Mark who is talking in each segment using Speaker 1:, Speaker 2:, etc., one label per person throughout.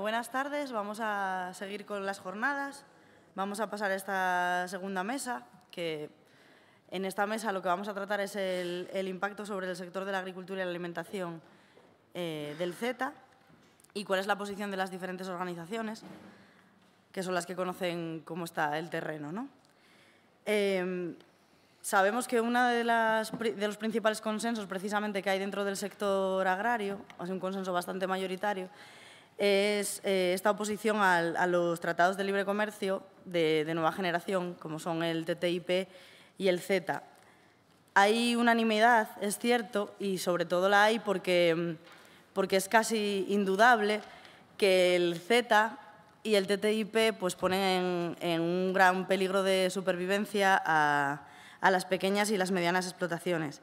Speaker 1: buenas tardes. Vamos a seguir con las jornadas. Vamos a pasar a esta segunda mesa, que en esta mesa lo que vamos a tratar es el, impacto sobre el sector de la agricultura y la alimentación eh, del Z y cuál es la posición de las diferentes organizaciones, que son las que conocen cómo está el terreno. ¿no? Em, sabemos que uno de, de, los principales consensos precisamente que hay dentro del sector agrario, es un consenso bastante mayoritario, es eh, esta oposición a los tratados de libre comercio de, nueva generación, como son el TTIP y el Z. Hay unanimidad, es cierto, y sobre todo la hay porque, es casi indudable que el Z y el TTIP pues, ponen en, un gran peligro de supervivencia a, a las pequeñas y las medianas explotaciones.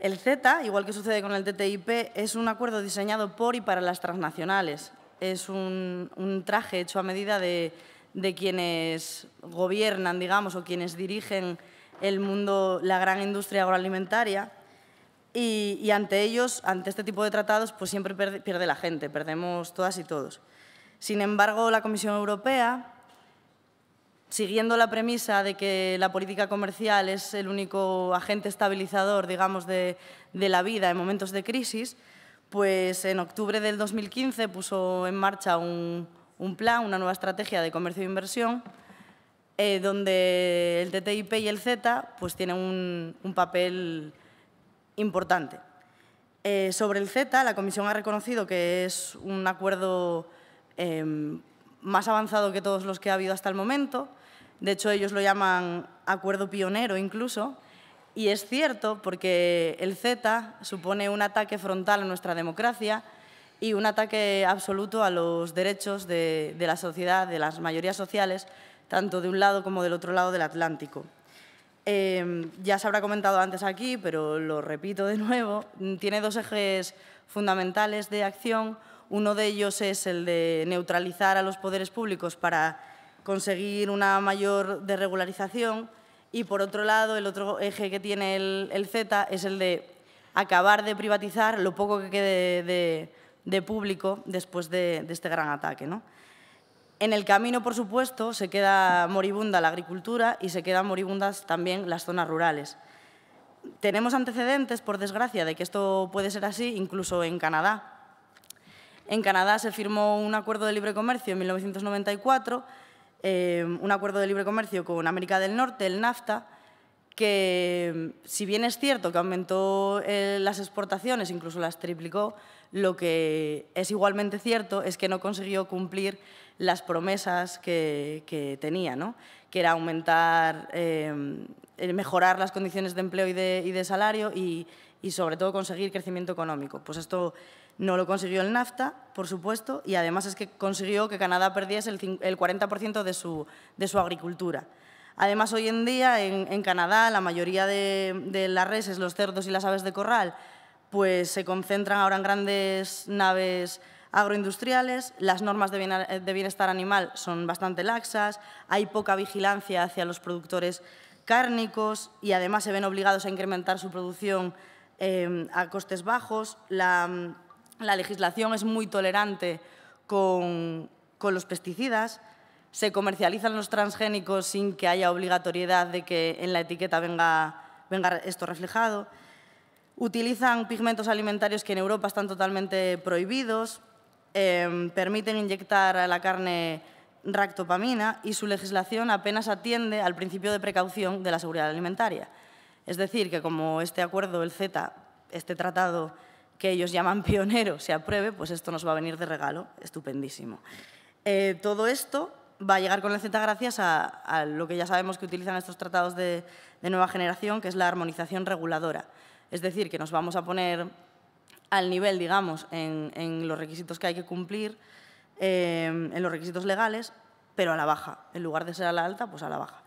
Speaker 1: El Z, igual que sucede con el TTIP, es un acuerdo diseñado por y para las transnacionales. Es un, traje hecho a medida de, quienes gobiernan, digamos, o quienes dirigen el mundo, la gran industria agroalimentaria. Y, ante ellos, ante este tipo de tratados, pues siempre pierde la gente, perdemos todas y todos. Sin embargo, la Comisión Europea siguiendo la premisa de que la política comercial es el único agente estabilizador, digamos, de, la vida en momentos de crisis, pues en octubre del 2015 puso en marcha un, plan, una nueva estrategia de comercio e inversión, eh, donde el TTIP y el Z pues, tienen un, papel importante. Eh, sobre el Z, la Comisión ha reconocido que es un acuerdo eh, más avanzado que todos los que ha habido hasta el momento, de hecho, ellos lo llaman acuerdo pionero incluso. Y es cierto porque el Z supone un ataque frontal a nuestra democracia y un ataque absoluto a los derechos de, la sociedad, de las mayorías sociales, tanto de un lado como del otro lado del Atlántico. Em, ya se habrá comentado antes aquí, pero lo repito de nuevo, tiene dos ejes fundamentales de acción. Uno de ellos es el de neutralizar a los poderes públicos para conseguir una mayor desregularización y, por otro lado, el otro eje que tiene el, el Z es el de acabar de privatizar lo poco que quede de, público después de, este gran ataque. En el camino, por supuesto, se queda moribunda la agricultura y se quedan moribundas también las zonas rurales. Tenemos antecedentes, por desgracia, de que esto puede ser así, incluso en Canadá. En Canadá se firmó un acuerdo de libre comercio en 1994 Em, un acuerdo de libre comercio con América del Norte, el NAFTA, que em, si bien es cierto que aumentó eh, las exportaciones, incluso las triplicó, lo que es igualmente cierto es que no consiguió cumplir las promesas que, tenía, que era aumentar, em, eh, mejorar las condiciones de empleo y de, salario y, y sobre todo conseguir crecimiento económico. Pues esto no lo consiguió el NAFTA, por supuesto, y además es que consiguió que Canadá perdiese el, 40% de su, de su agricultura. Además, hoy en día en, Canadá la mayoría de, las reses, los cerdos y las aves de corral, pues se concentran ahora en grandes naves agroindustriales, las normas de, bienestar animal son bastante laxas, hay poca vigilancia hacia los productores cárnicos y además se ven obligados a incrementar su producción em, a costes bajos la legislación es muy tolerante con, los pesticidas, se comercializan los transgénicos sin que haya obligatoriedad de que en la etiqueta venga, venga esto reflejado, utilizan pigmentos alimentarios que en Europa están totalmente prohibidos, em, permiten inyectar a la carne ractopamina y su legislación apenas atiende al principio de precaución de la seguridad alimentaria. Es decir, que como este acuerdo, el Z, este tratado que ellos llaman pionero se apruebe, pues esto nos va a venir de regalo, estupendísimo. Eh, todo esto va a llegar con la Z gracias a, lo que ya sabemos que utilizan estos tratados de, nueva generación, que es la armonización reguladora. Es decir, que nos vamos a poner al nivel, digamos, en, los requisitos que hay que cumplir, eh, en los requisitos legales, pero a la baja. En lugar de ser a la alta, pues a la baja.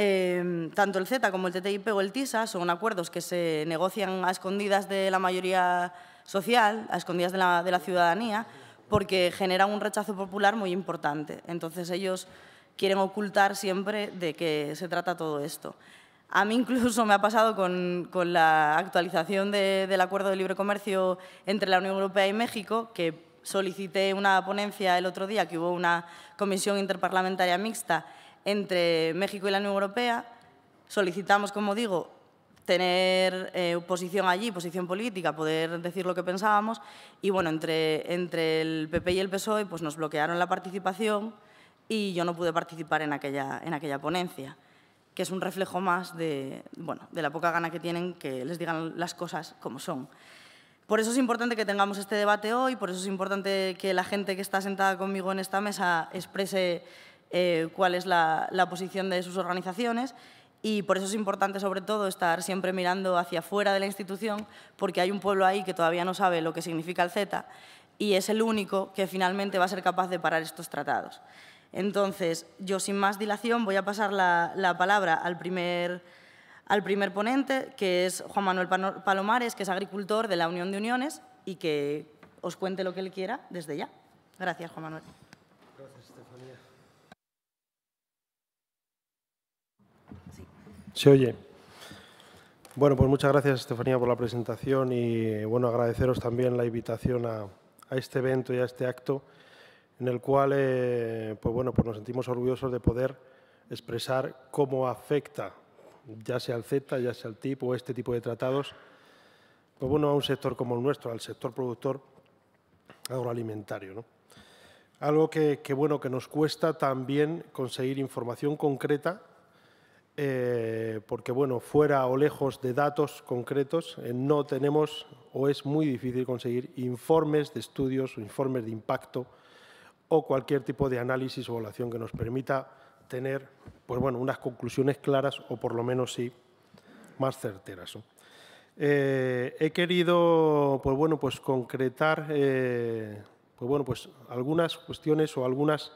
Speaker 1: Em, tanto el Z como el TTIP o el TISA son acuerdos que se negocian a escondidas de la mayoría social, a escondidas de la, ciudadanía, porque generan un rechazo popular muy importante. Entonces ellos quieren ocultar siempre de qué se trata todo esto. A mí incluso me ha pasado con, la actualización del Acuerdo de Libre Comercio entre la Unión Europea y México, que solicité una ponencia el otro día, que hubo una comisión interparlamentaria mixta entre México y la Unión Europea. Solicitamos, como digo, tener eh, posición allí, posición política, poder decir lo que pensábamos. Y bueno, entre, entre el PP y el PSOE pues nos bloquearon la participación y yo no pude participar en aquella, en aquella ponencia, que es un reflejo más de, bueno, de la poca gana que tienen que les digan las cosas como son. Por eso es importante que tengamos este debate hoy, por eso es importante que la gente que está sentada conmigo en esta mesa exprese eh, cuál es la, posición de sus organizaciones y por eso es importante, sobre todo, estar siempre mirando hacia fuera de la institución, porque hay un pueblo ahí que todavía no sabe lo que significa el Z y es el único que finalmente va a ser capaz de parar estos tratados. Entonces, yo sin más dilación voy a pasar la, palabra al primer, al primer ponente, que es Juan Manuel Palomares, que es agricultor de la Unión de Uniones y que os cuente lo que él quiera desde ya. Gracias, Juan Manuel.
Speaker 2: Se oye. Bueno, pues muchas gracias, Estefanía, por la presentación y bueno, agradeceros también la invitación a, este evento y a este acto en el cual eh, pues bueno, pues nos sentimos orgullosos de poder expresar cómo afecta, ya sea el Z, ya sea el TIP o este tipo de tratados, pues bueno, a un sector como el nuestro, al sector productor agroalimentario. Algo que, que, bueno, que nos cuesta también conseguir información concreta eh, porque bueno, fuera o lejos de datos concretos, eh, no tenemos o es muy difícil conseguir informes de estudios o informes de impacto o cualquier tipo de análisis o evaluación que nos permita tener pues bueno, unas conclusiones claras o por lo menos sí más certeras. Eh, he querido pues bueno, pues concretar pues bueno, pues algunas cuestiones o algunas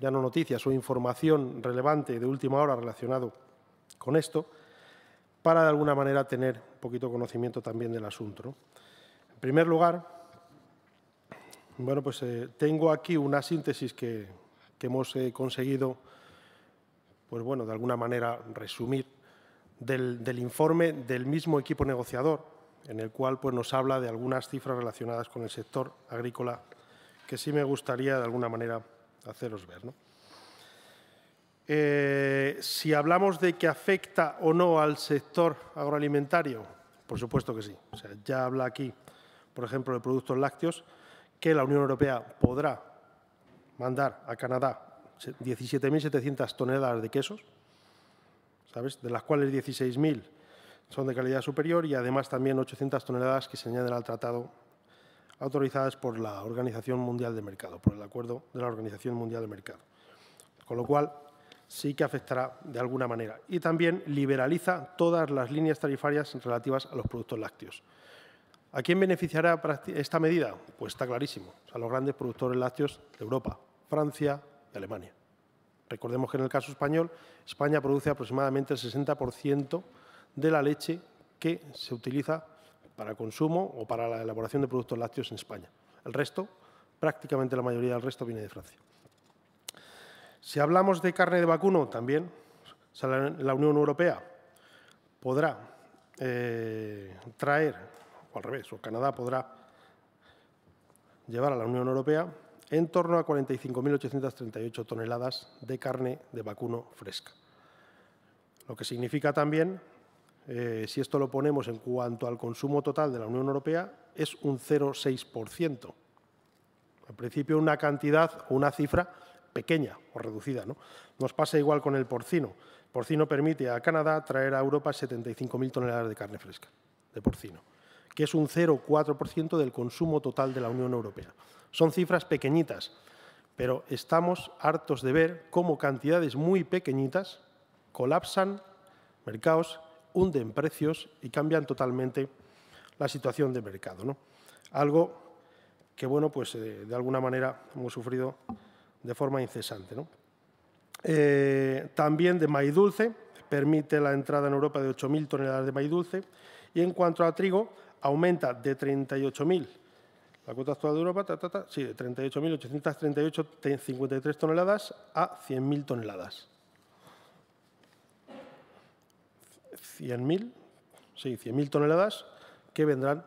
Speaker 2: ya no noticias o información relevante de última hora relacionado con esto, para de alguna manera tener un poquito conocimiento también del asunto. En primer lugar, bueno, pues eh, tengo aquí una síntesis que, hemos eh, conseguido, pues bueno, de alguna manera resumir del, del, informe del mismo equipo negociador, en el cual pues, nos habla de algunas cifras relacionadas con el sector agrícola que sí me gustaría de alguna manera haceros ver. Eh, si hablamos de que afecta o no al sector agroalimentario, por supuesto que sí. ya habla aquí, por ejemplo, de productos lácteos, que la Unión Europea podrá mandar a Canadá 17.700 toneladas de quesos, ¿sabes? de las cuales 16.000 son de calidad superior y además también 800 toneladas que se añaden al tratado autorizadas por la Organización Mundial de Mercado, por el acuerdo de la Organización Mundial del Mercado. Con lo cual, sí que afectará de alguna manera. Y también liberaliza todas las líneas tarifarias relativas a los productos lácteos. ¿A quién beneficiará esta medida? Pues está clarísimo, a los grandes productores lácteos de Europa, Francia y Alemania. Recordemos que en el caso español, España produce aproximadamente el 60% de la leche que se utiliza para consumo o para la elaboración de productos lácteos en España. El resto, prácticamente la mayoría del resto, viene de Francia. Si hablamos de carne de vacuno, también la Unión Europea podrá eh, traer, o al revés, o Canadá podrá llevar a la Unión Europea en torno a 45.838 toneladas de carne de vacuno fresca. Lo que significa también eh, si esto lo ponemos en cuanto al consumo total de la Unión Europea, es un 0,6%. Al principio, una cantidad o una cifra pequeña o reducida. Nos pasa igual con el porcino. porcino permite a Canadá traer a Europa 75.000 toneladas de carne fresca, de porcino, que es un 0,4% del consumo total de la Unión Europea. Son cifras pequeñitas, pero estamos hartos de ver cómo cantidades muy pequeñitas colapsan mercados hunden precios y cambian totalmente la situación de mercado. ¿no? Algo que, bueno, pues eh, de alguna manera hemos sufrido de forma incesante. ¿no? Eh, también de maíz dulce, permite la entrada en Europa de 8.000 toneladas de maíz dulce y en cuanto a trigo, aumenta de 38.000 la cuota actual de Europa, ta, ta, ta, sí, de 53 toneladas a 100.000 toneladas. 100.000, sí, 100.000 toneladas que vendrán,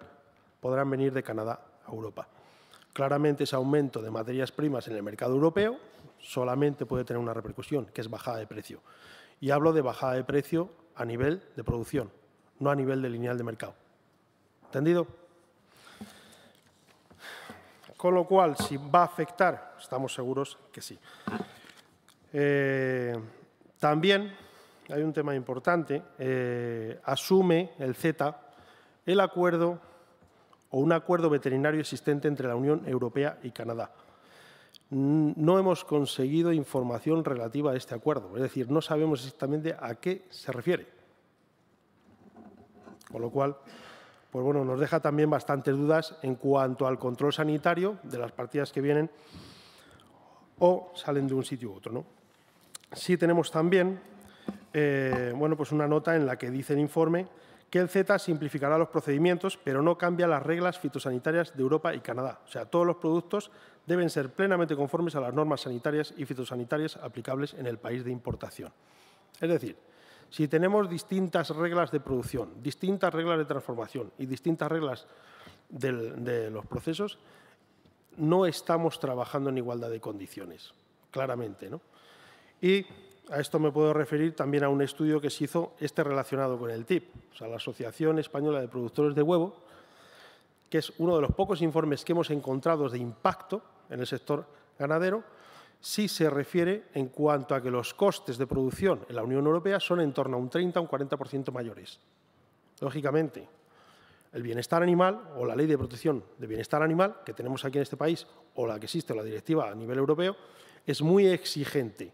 Speaker 2: podrán venir de Canadá a Europa. Claramente ese aumento de materias primas en el mercado europeo solamente puede tener una repercusión, que es bajada de precio. Y hablo de bajada de precio a nivel de producción, no a nivel de lineal de mercado. ¿Entendido? Con lo cual, si va a afectar, estamos seguros que sí. Eh, también hay un tema importante, eh, asume el Z el acuerdo o un acuerdo veterinario existente entre la Unión Europea y Canadá. No hemos conseguido información relativa a este acuerdo, es decir, no sabemos exactamente a qué se refiere. Con lo cual, pues bueno, nos deja también bastantes dudas en cuanto al control sanitario de las partidas que vienen o salen de un sitio u otro. ¿no? Sí tenemos también eh, bueno, pues una nota en la que dice el informe que el Z simplificará los procedimientos, pero no cambia las reglas fitosanitarias de Europa y Canadá. O sea, todos los productos deben ser plenamente conformes a las normas sanitarias y fitosanitarias aplicables en el país de importación. Es decir, si tenemos distintas reglas de producción, distintas reglas de transformación y distintas reglas de los procesos, no estamos trabajando en igualdad de condiciones, claramente. ¿no? Y a esto me puedo referir también a un estudio que se hizo, este relacionado con el TIP, o sea, la Asociación Española de Productores de Huevo, que es uno de los pocos informes que hemos encontrado de impacto en el sector ganadero, si se refiere en cuanto a que los costes de producción en la Unión Europea son en torno a un 30 o un 40% mayores. Lógicamente, el bienestar animal o la ley de protección de bienestar animal que tenemos aquí en este país o la que existe, la directiva a nivel europeo, es muy exigente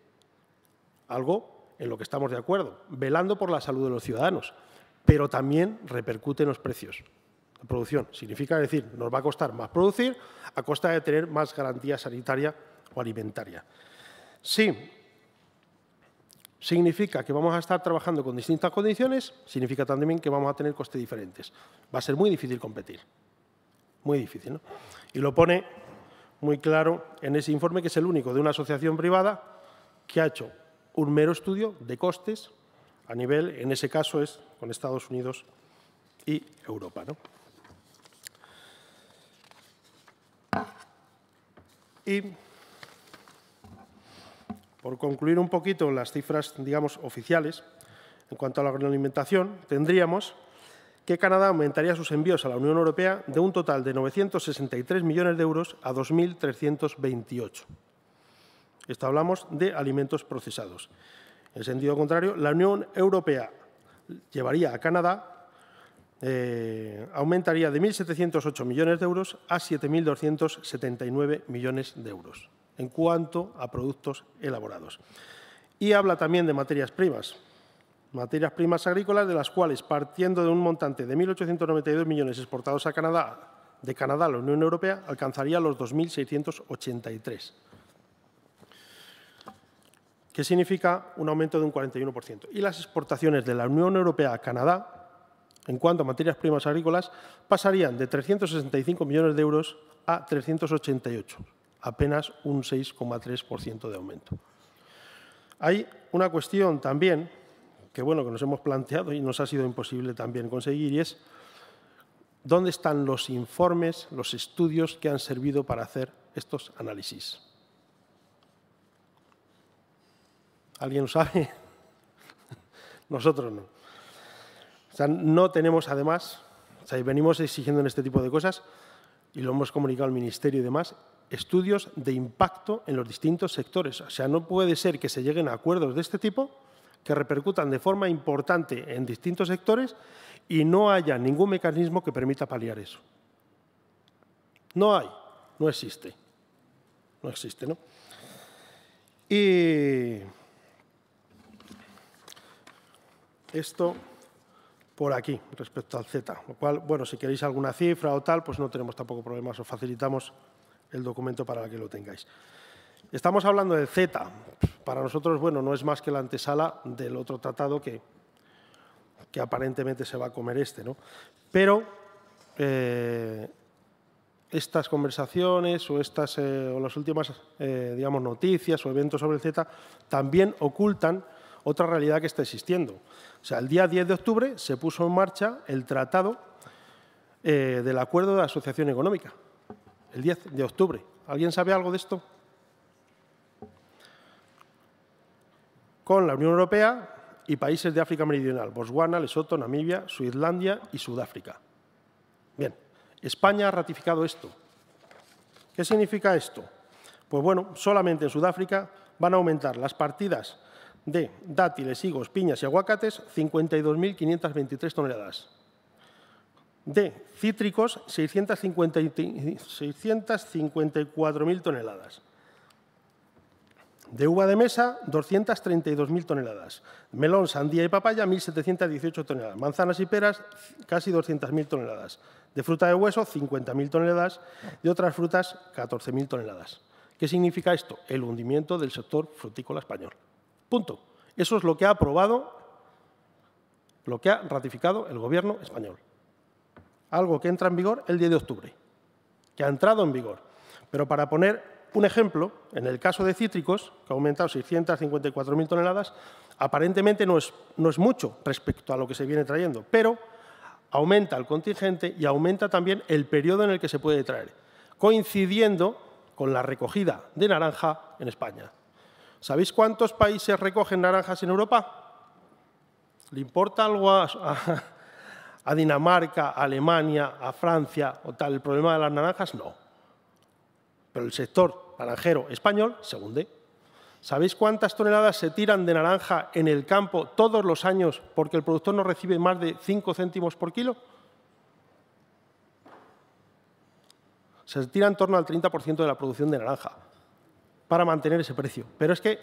Speaker 2: algo en lo que estamos de acuerdo, velando por la salud de los ciudadanos, pero también repercute en los precios. La producción significa decir, nos va a costar más producir a costa de tener más garantía sanitaria o alimentaria. Sí, significa que vamos a estar trabajando con distintas condiciones, significa también que vamos a tener costes diferentes. Va a ser muy difícil competir, muy difícil. ¿no? Y lo pone muy claro en ese informe, que es el único de una asociación privada que ha hecho un mero estudio de costes a nivel, en ese caso es con Estados Unidos y Europa. ¿no? Y por concluir un poquito las cifras, digamos, oficiales, en cuanto a la agroalimentación, tendríamos que Canadá aumentaría sus envíos a la Unión Europea de un total de 963 millones de euros a 2.328 esto hablamos de alimentos procesados. En sentido contrario, la Unión Europea llevaría a Canadá, eh, aumentaría de 1.708 millones de euros a 7.279 millones de euros en cuanto a productos elaborados. Y habla también de materias primas, materias primas agrícolas de las cuales, partiendo de un montante de 1.892 millones exportados a Canadá, de Canadá a la Unión Europea, alcanzaría los 2.683 que significa un aumento de un 41%. Y las exportaciones de la Unión Europea a Canadá, en cuanto a materias primas agrícolas, pasarían de 365 millones de euros a 388, apenas un 6,3% de aumento. Hay una cuestión también que, bueno, que nos hemos planteado y nos ha sido imposible también conseguir y es dónde están los informes, los estudios que han servido para hacer estos análisis. ¿Alguien lo sabe? Nosotros no. O sea, no tenemos además, o sea, venimos exigiendo en este tipo de cosas, y lo hemos comunicado al Ministerio y demás, estudios de impacto en los distintos sectores. O sea, no puede ser que se lleguen a acuerdos de este tipo que repercutan de forma importante en distintos sectores y no haya ningún mecanismo que permita paliar eso. No hay, no existe. No existe, ¿no? Y esto por aquí respecto al Z. Lo cual, bueno, si queréis alguna cifra o tal, pues no tenemos tampoco problemas, os facilitamos el documento para que lo tengáis. Estamos hablando del Z. Para nosotros, bueno, no es más que la antesala del otro tratado que, que aparentemente se va a comer este, ¿no? Pero eh, estas conversaciones o, estas, eh, o las últimas eh, digamos, noticias o eventos sobre el Z también ocultan otra realidad que está existiendo. O sea, el día 10 de octubre se puso en marcha el tratado eh, del acuerdo de asociación económica, el 10 de octubre. ¿Alguien sabe algo de esto? Con la Unión Europea y países de África Meridional, Botswana, Lesoto, Namibia, Suizlandia y Sudáfrica. Bien, España ha ratificado esto. ¿Qué significa esto? Pues bueno, solamente en Sudáfrica van a aumentar las partidas de dátiles, higos, piñas y aguacates, 52.523 toneladas. De cítricos, 654.000 toneladas. De uva de mesa, 232.000 toneladas. Melón, sandía y papaya, 1.718 toneladas. Manzanas y peras, casi 200.000 toneladas. De fruta de hueso, 50.000 toneladas. De otras frutas, 14.000 toneladas. ¿Qué significa esto? El hundimiento del sector frutícola español. Punto. Eso es lo que ha aprobado, lo que ha ratificado el Gobierno español. Algo que entra en vigor el 10 de octubre, que ha entrado en vigor. Pero para poner un ejemplo, en el caso de cítricos, que ha aumentado 654.000 toneladas, aparentemente no es, no es mucho respecto a lo que se viene trayendo, pero aumenta el contingente y aumenta también el periodo en el que se puede traer, coincidiendo con la recogida de naranja en España. ¿Sabéis cuántos países recogen naranjas en Europa? ¿Le importa algo a, Dinamarca, a Alemania, a Francia o tal el problema de las naranjas? No. Pero el sector naranjero español se hunde. ¿Sabéis cuántas toneladas se tiran de naranja en el campo todos los años porque el productor no recibe más de 5 céntimos por kilo? Se tira en torno al 30% de la producción de naranja para mantener ese precio. Pero es que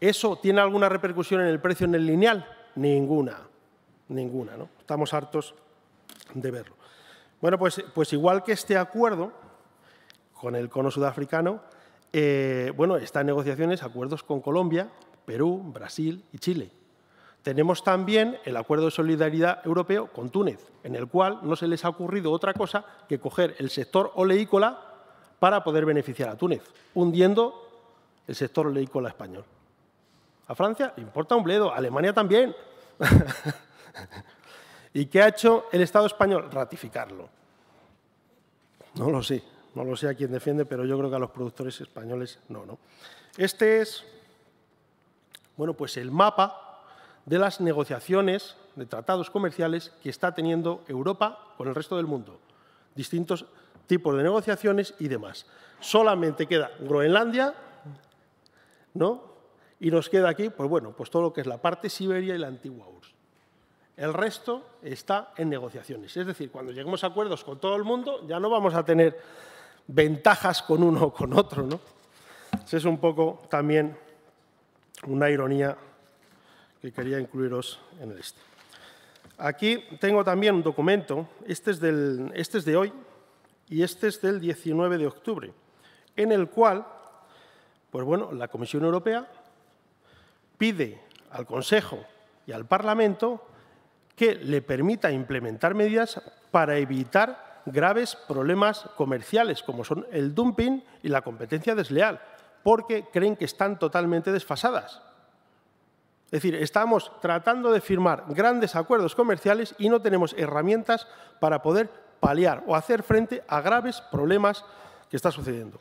Speaker 2: eso tiene alguna repercusión en el precio en el lineal, ninguna, ninguna, ¿no? Estamos hartos de verlo. Bueno, pues, pues igual que este acuerdo con el cono sudafricano, eh, bueno, están negociaciones acuerdos con Colombia, Perú, Brasil y Chile. Tenemos también el Acuerdo de Solidaridad Europeo con Túnez, en el cual no se les ha ocurrido otra cosa que coger el sector oleícola para poder beneficiar a Túnez, hundiendo el sector leícola español. A Francia le importa un bledo, a Alemania también. ¿Y qué ha hecho el Estado español? Ratificarlo. No lo sé, no lo sé a quién defiende, pero yo creo que a los productores españoles no, ¿no? Este es, bueno, pues el mapa de las negociaciones de tratados comerciales que está teniendo Europa con el resto del mundo. Distintos tipos de negociaciones y demás. Solamente queda Groenlandia, ¿no? Y nos queda aquí, pues bueno, pues todo lo que es la parte Siberia y la antigua URSS. El resto está en negociaciones. Es decir, cuando lleguemos a acuerdos con todo el mundo, ya no vamos a tener ventajas con uno o con otro, ¿no? Esa es un poco también una ironía que quería incluiros en el este. Aquí tengo también un documento, este es, del, este es de hoy, y este es del 19 de octubre, en el cual, pues bueno, la Comisión Europea pide al Consejo y al Parlamento que le permita implementar medidas para evitar graves problemas comerciales, como son el dumping y la competencia desleal, porque creen que están totalmente desfasadas. Es decir, estamos tratando de firmar grandes acuerdos comerciales y no tenemos herramientas para poder paliar o hacer frente a graves problemas que está sucediendo.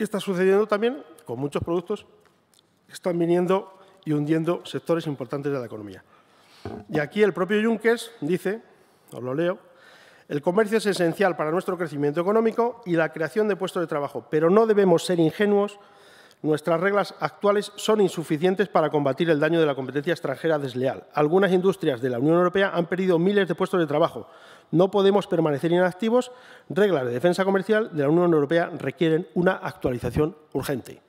Speaker 2: Está sucediendo también con muchos productos que están viniendo y hundiendo sectores importantes de la economía. Y aquí el propio Juncker dice, os lo leo, el comercio es esencial para nuestro crecimiento económico y la creación de puestos de trabajo, pero no debemos ser ingenuos Nuestras reglas actuales son insuficientes para combatir el daño de la competencia extranjera desleal. Algunas industrias de la Unión Europea han perdido miles de puestos de trabajo. No podemos permanecer inactivos. Reglas de defensa comercial de la Unión Europea requieren una actualización urgente.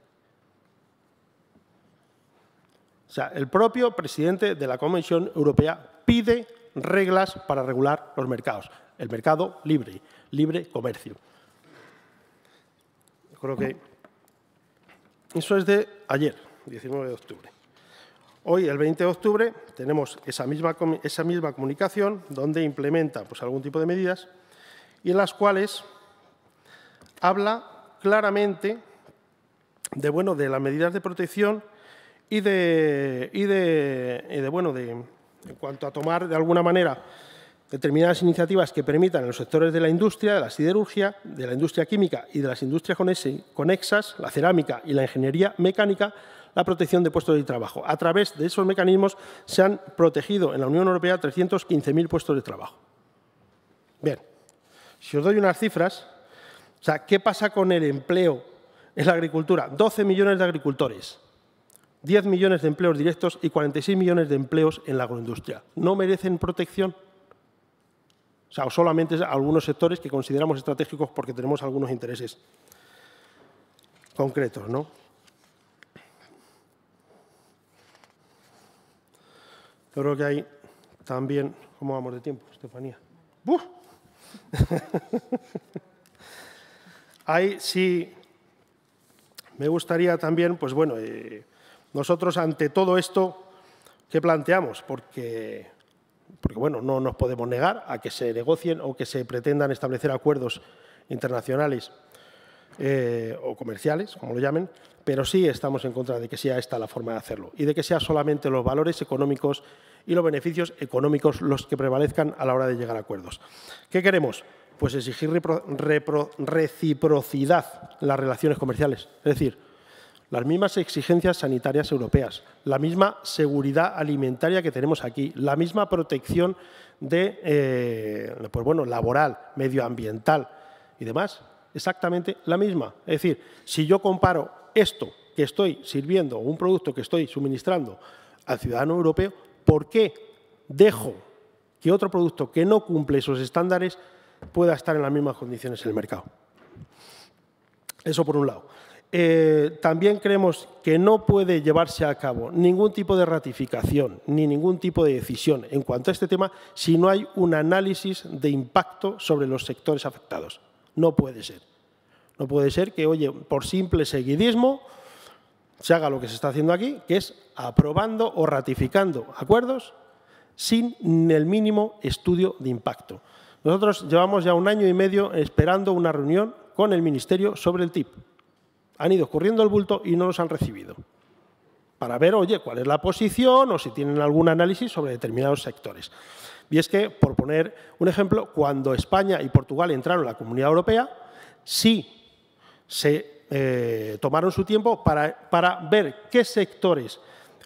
Speaker 2: O sea, el propio presidente de la Comisión Europea pide reglas para regular los mercados. El mercado libre, libre comercio. Creo que eso es de ayer, 19 de octubre. Hoy, el 20 de octubre, tenemos esa misma, comunicación donde implementa pues, algún tipo de medidas y en las cuales habla claramente de, bueno, de las medidas de protección y de, y de, bueno, de, en cuanto a tomar de alguna manera determinadas iniciativas que permitan a los sectores de la industria, de la siderurgia, de la industria química y de las industrias conexas, la cerámica y la ingeniería mecánica, la protección de puestos de trabajo. A través de esos mecanismos se han protegido en la Unión Europea 315.000 puestos de trabajo. Bien, si os doy unas cifras, o sea, ¿qué pasa con el empleo en la agricultura? 12 millones de agricultores, 10 millones de empleos directos y 46 millones de empleos en la agroindustria. ¿No merecen protección? O sea, solamente algunos sectores que consideramos estratégicos porque tenemos algunos intereses concretos, ¿no? creo que hay también... ¿Cómo vamos de tiempo, Estefanía? ¡Buf! Ahí sí me gustaría también, pues bueno, eh, nosotros ante todo esto, ¿qué planteamos? Porque porque bueno, no nos podemos negar a que se negocien o que se pretendan establecer acuerdos internacionales eh, o comerciales, como lo llamen, pero sí estamos en contra de que sea esta la forma de hacerlo y de que sean solamente los valores económicos y los beneficios económicos los que prevalezcan a la hora de llegar a acuerdos. ¿Qué queremos? Pues exigir reciprocidad en las relaciones comerciales, es decir, las mismas exigencias sanitarias europeas, la misma seguridad alimentaria que tenemos aquí, la misma protección de, eh, pues bueno, laboral, medioambiental y demás. Exactamente la misma. Es decir, si yo comparo esto que estoy sirviendo un producto que estoy suministrando al ciudadano europeo, ¿por qué dejo que otro producto que no cumple esos estándares pueda estar en las mismas condiciones en el mercado? Eso por un lado. Eh, también creemos que no puede llevarse a cabo ningún tipo de ratificación ni ningún tipo de decisión en cuanto a este tema si no hay un análisis de impacto sobre los sectores afectados. No puede ser. No puede ser que, oye, por simple seguidismo se haga lo que se está haciendo aquí, que es aprobando o ratificando acuerdos sin el mínimo estudio de impacto. Nosotros llevamos ya un año y medio esperando una reunión con el Ministerio sobre el TIP han ido corriendo el bulto y no los han recibido. Para ver, oye, cuál es la posición o si tienen algún análisis sobre determinados sectores. Y es que, por poner un ejemplo, cuando España y Portugal entraron a la Comunidad Europea, sí se eh, tomaron su tiempo para, para ver qué sectores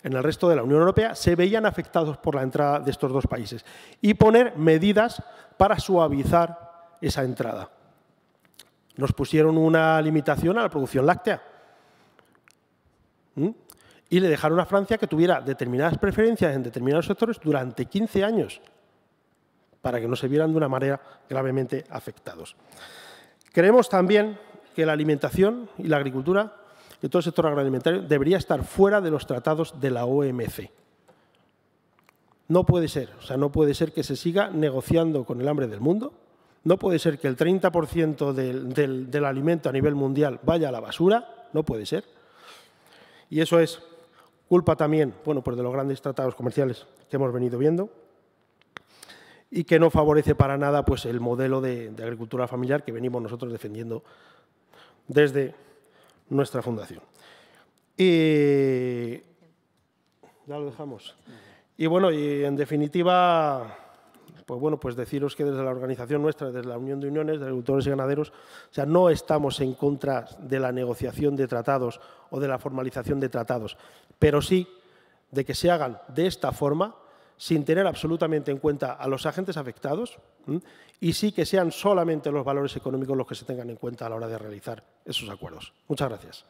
Speaker 2: en el resto de la Unión Europea se veían afectados por la entrada de estos dos países y poner medidas para suavizar esa entrada. Nos pusieron una limitación a la producción láctea. Y le dejaron a Francia que tuviera determinadas preferencias en determinados sectores durante 15 años para que no se vieran de una manera gravemente afectados. Creemos también que la alimentación y la agricultura y todo el sector agroalimentario debería estar fuera de los tratados de la OMC. No puede ser, o sea, no puede ser que se siga negociando con el hambre del mundo, no puede ser que el 30% del, alimento a nivel mundial vaya a la basura, no puede ser. Y eso es culpa también, bueno, pues de los grandes tratados comerciales que hemos venido viendo y que no favorece para nada pues, el modelo de, agricultura familiar que venimos nosotros defendiendo desde nuestra fundación. Y ya lo dejamos. Y bueno, y en definitiva, pues bueno, pues deciros que desde la organización nuestra, desde la Unión de Uniones de Agricultores y Ganaderos, o no estamos en contra de la negociación de tratados o de la formalización de tratados, pero sí de que se hagan de esta forma, sin tener absolutamente en cuenta a los agentes afectados y sí que sean solamente los valores económicos los que se tengan en cuenta a la hora de realizar esos acuerdos. Muchas gracias.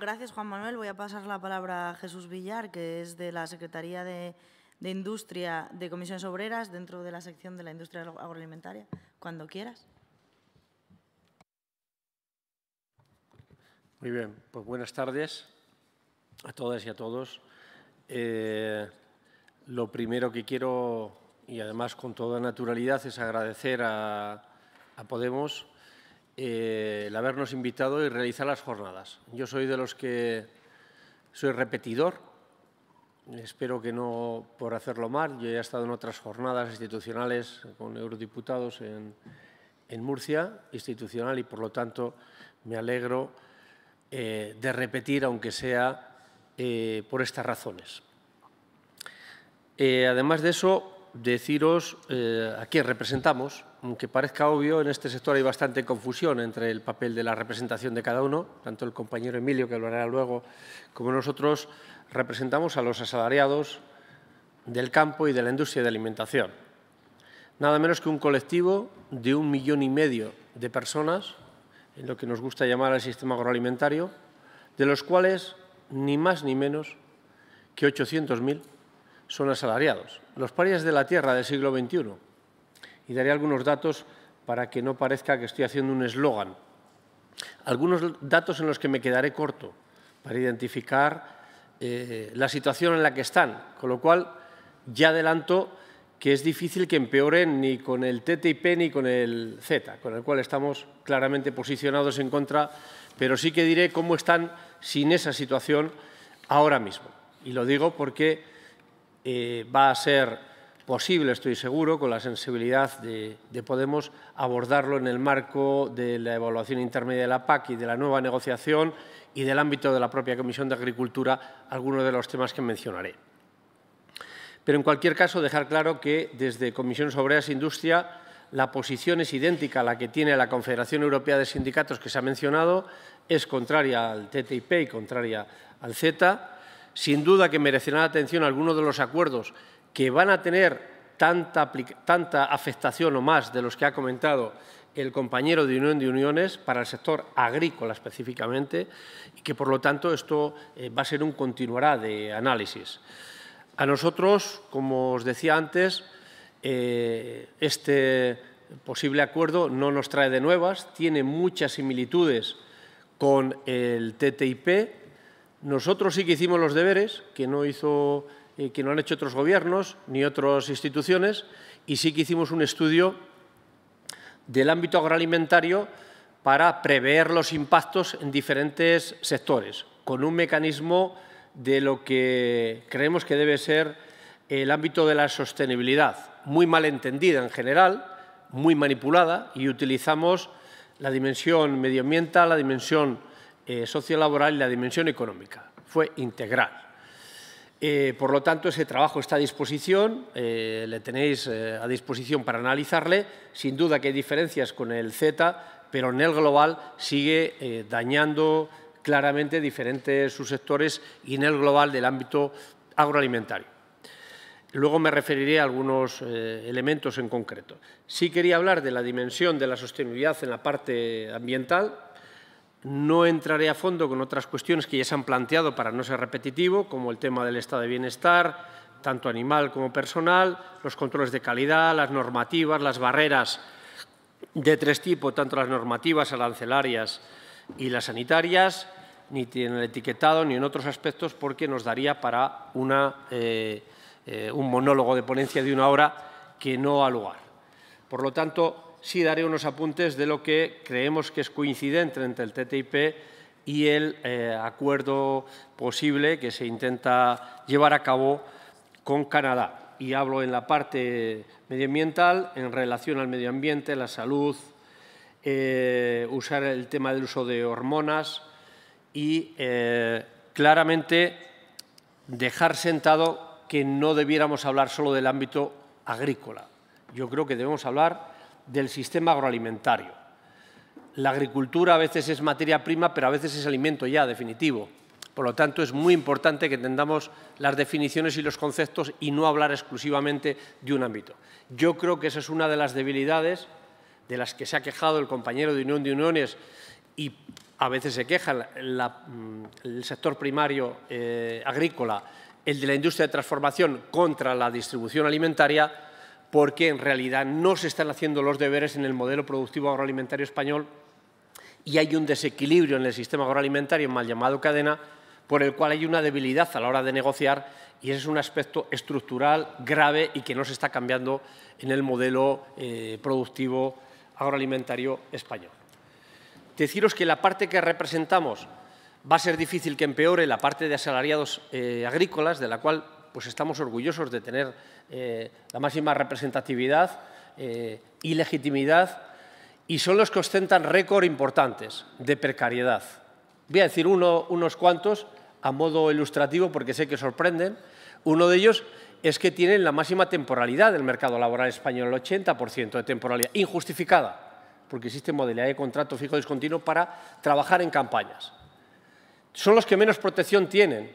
Speaker 1: gracias Juan Manuel. Voy a pasar la palabra a Jesús Villar, que es de la Secretaría de, Industria de Comisiones Obreras, dentro de la sección de la industria agroalimentaria, cuando quieras.
Speaker 3: Muy bien, pues buenas tardes a todas y a todos. Eh, lo primero que quiero, y además con toda naturalidad, es agradecer a Podemos eh, el habernos invitado y realizar las jornadas. Yo soy de los que soy repetidor, espero que no por hacerlo mal. Yo he estado en otras jornadas institucionales con eurodiputados en, Murcia, institucional, y por lo tanto me alegro eh, de repetir, aunque sea eh, por estas razones. además de eso, deciros a quién representamos aunque parezca obvio, en este sector hay bastante confusión entre el papel de la representación de cada uno. Tanto el compañero Emilio, que hablará luego, como nosotros representamos a los asalariados del campo y de la industria de alimentación. Nada menos que un colectivo de un millón y medio de personas, en lo que nos gusta llamar el sistema agroalimentario, de los cuales ni más ni menos que 800.000 son asalariados, los parias de la tierra del siglo XXI y daré algunos datos para que no parezca que estoy haciendo un eslogan. Algunos datos en los que me quedaré corto para identificar eh, la situación en la que están, con lo cual ya adelanto que es difícil que empeoren ni con el TTIP ni con el Z, con el cual estamos claramente posicionados en contra, pero sí que diré cómo están sin esa situación ahora mismo. Y lo digo porque eh, va a ser posible, estoy seguro, con la sensibilidad de, Podemos, abordarlo en el marco de la evaluación intermedia de la PAC y de la nueva negociación y del ámbito de la propia Comisión de Agricultura, algunos de los temas que mencionaré. Pero, en cualquier caso, dejar claro que desde Comisión sobre e Industria la posición es idéntica a la que tiene la Confederación Europea de Sindicatos que se ha mencionado, es contraria al TTIP y contraria al Z Sin duda que merecerán atención algunos de los acuerdos que van a tener tanta, afectación o más de los que ha comentado el compañero de Unión de Uniones para el sector agrícola específicamente y que, por lo tanto, esto eh, va a ser un continuará de análisis. A nosotros, como os decía antes, eh, este posible acuerdo no nos trae de nuevas, tiene muchas similitudes con el TTIP. Nosotros sí que hicimos los deberes, que no hizo eh, que no han hecho otros gobiernos ni otras instituciones, y sí que hicimos un estudio del ámbito agroalimentario para prever los impactos en diferentes sectores, con un mecanismo de lo que creemos que debe ser el ámbito de la sostenibilidad, muy mal entendida en general, muy manipulada, y utilizamos la dimensión medioambiental, la dimensión eh, sociolaboral y la dimensión económica. Fue integral. Eh, por lo tanto, ese trabajo está a disposición, eh, le tenéis eh, a disposición para analizarle. Sin duda que hay diferencias con el Z, pero en el global sigue dañando claramente diferentes subsectores y en el global del ámbito agroalimentario. Luego me referiré a algunos elementos en concreto. Sí quería hablar de la dimensión de la sostenibilidad en la parte ambiental, no entraré a fondo con otras cuestiones que ya se han planteado para no ser repetitivo, como el tema del estado de bienestar, tanto animal como personal, los controles de calidad, las normativas, las barreras de tres tipos, tanto las normativas arancelarias y las sanitarias, ni en el etiquetado ni en otros aspectos, porque nos daría para una, eh, eh, un monólogo de ponencia de una hora que no ha lugar. Por lo tanto, sí daré unos apuntes de lo que creemos que es coincidente entre el TTIP y el eh, acuerdo posible que se intenta llevar a cabo con Canadá. Y hablo en la parte medioambiental, en relación al medio ambiente, la salud, eh, usar el tema del uso de hormonas y eh, claramente dejar sentado que no debiéramos hablar solo del ámbito agrícola. Yo creo que debemos hablar del sistema agroalimentario. La agricultura a veces es materia prima, pero a veces es alimento ya definitivo. Por lo tanto, es muy importante que entendamos las definiciones y los conceptos y no hablar exclusivamente de un ámbito. Yo creo que esa es una de las debilidades de las que se ha quejado el compañero de Unión de Uniones y a veces se queja mm, el sector primario eh, agrícola, el de la industria de transformación contra la distribución alimentaria, porque en realidad no se están haciendo los deberes en el modelo productivo agroalimentario español y hay un desequilibrio en el sistema agroalimentario, mal llamado cadena, por el cual hay una debilidad a la hora de negociar y ese es un aspecto estructural grave y que no se está cambiando en el modelo eh, productivo agroalimentario español. Deciros que la parte que representamos va a ser difícil que empeore la parte de asalariados eh, agrícolas, de la cual pues, estamos orgullosos de tener eh, la máxima representatividad eh, y legitimidad y son los que ostentan récord importantes de precariedad. Voy a decir unos cuantos a modo ilustrativo porque sé que sorprenden. Uno de ellos es que tienen la máxima temporalidad del mercado laboral español, el 80% de temporalidad, injustificada, porque existe modalidad de contrato fijo discontinuo para trabajar en campañas. Son los que menos protección tienen,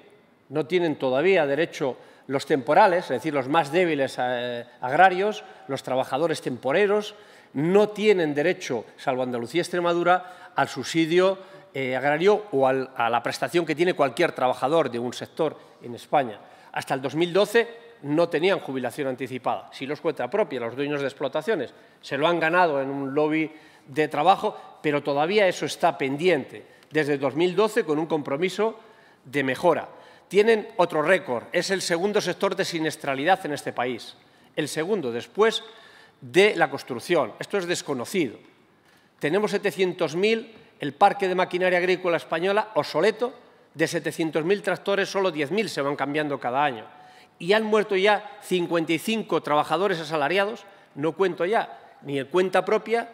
Speaker 3: no tienen todavía derecho los temporales, es decir, los más débiles eh, agrarios, los trabajadores temporeros, no tienen derecho, salvo Andalucía y Extremadura, al subsidio eh, agrario o a la prestación que tiene cualquier trabajador de un sector en España. Hasta el 2012 no tenían jubilación anticipada, si los cuenta propia, los dueños de explotaciones. Se lo han ganado en un lobby de trabajo, pero todavía eso está pendiente. Desde 2012 con un compromiso de mejora tienen otro récord. Es el segundo sector de siniestralidad en este país. El segundo, después de la construcción. Esto es desconocido. Tenemos 700.000, el parque de maquinaria agrícola española, obsoleto, de 700.000 tractores, solo 10.000 se van cambiando cada año. Y han muerto ya 55 trabajadores asalariados, no cuento ya, ni en cuenta propia,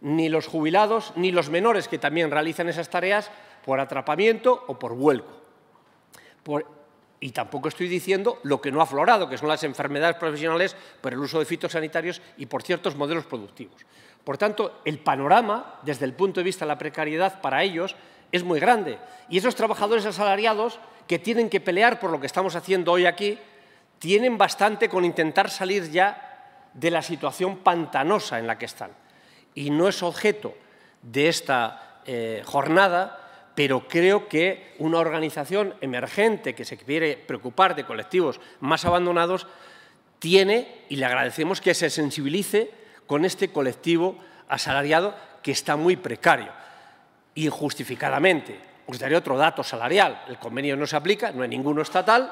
Speaker 3: ni los jubilados, ni los menores que también realizan esas tareas por atrapamiento o por vuelco y tampoco estoy diciendo lo que no ha aflorado, que son las enfermedades profesionales por el uso de fitosanitarios y por ciertos modelos productivos. Por tanto, el panorama, desde el punto de vista de la precariedad, para ellos es muy grande. Y esos trabajadores asalariados que tienen que pelear por lo que estamos haciendo hoy aquí, tienen bastante con intentar salir ya de la situación pantanosa en la que están. Y no es objeto de esta eh, jornada pero creo que una organización emergente que se quiere preocupar de colectivos más abandonados tiene, y le agradecemos que se sensibilice con este colectivo asalariado que está muy precario, injustificadamente. Os daré otro dato salarial. El convenio no se aplica, no hay ninguno estatal,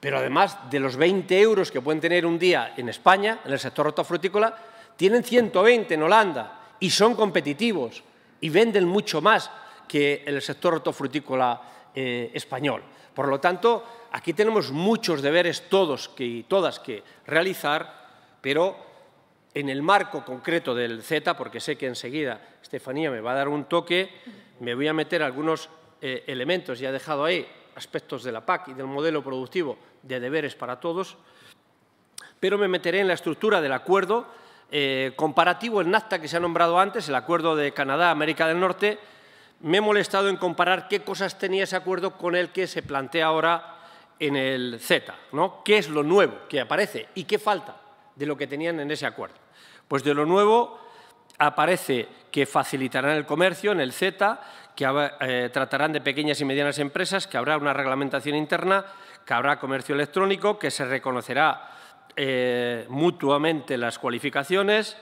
Speaker 3: pero además de los 20 euros que pueden tener un día en España, en el sector hortofrutícola, tienen 120 en Holanda y son competitivos y venden mucho más que el sector hortofrutícola eh, español. Por lo tanto, aquí tenemos muchos deberes todos y todas que realizar, pero en el marco concreto del Z, porque sé que enseguida Estefanía me va a dar un toque, me voy a meter algunos eh, elementos, ya he dejado ahí aspectos de la PAC y del modelo productivo de deberes para todos, pero me meteré en la estructura del acuerdo eh, comparativo, el NAFTA que se ha nombrado antes, el acuerdo de Canadá-América del Norte, me he molestado en comparar qué cosas tenía ese acuerdo con el que se plantea ahora en el Z, ¿no? ¿Qué es lo nuevo que aparece y qué falta de lo que tenían en ese acuerdo? Pues de lo nuevo aparece que facilitarán el comercio en el Z, que eh, tratarán de pequeñas y medianas empresas, que habrá una reglamentación interna, que habrá comercio electrónico, que se reconocerá eh, mutuamente las cualificaciones.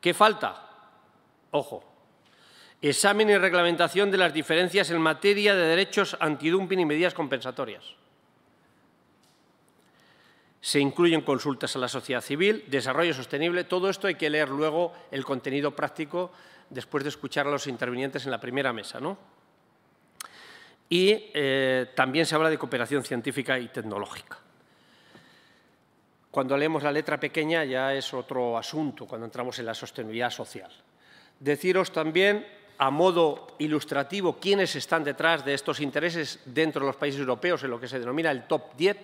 Speaker 3: ¿Qué falta? Ojo, Examen y reglamentación de las diferencias en materia de derechos antidumping y medidas compensatorias. Se incluyen consultas a la sociedad civil, desarrollo sostenible. Todo esto hay que leer luego el contenido práctico después de escuchar a los intervinientes en la primera mesa. Y eh, también se habla de cooperación científica y tecnológica. Cuando leemos la letra pequeña ya es otro asunto, cuando entramos en la sostenibilidad social. Deciros también a modo ilustrativo quiénes están detrás de estos intereses dentro de los países europeos en lo que se denomina el top 10.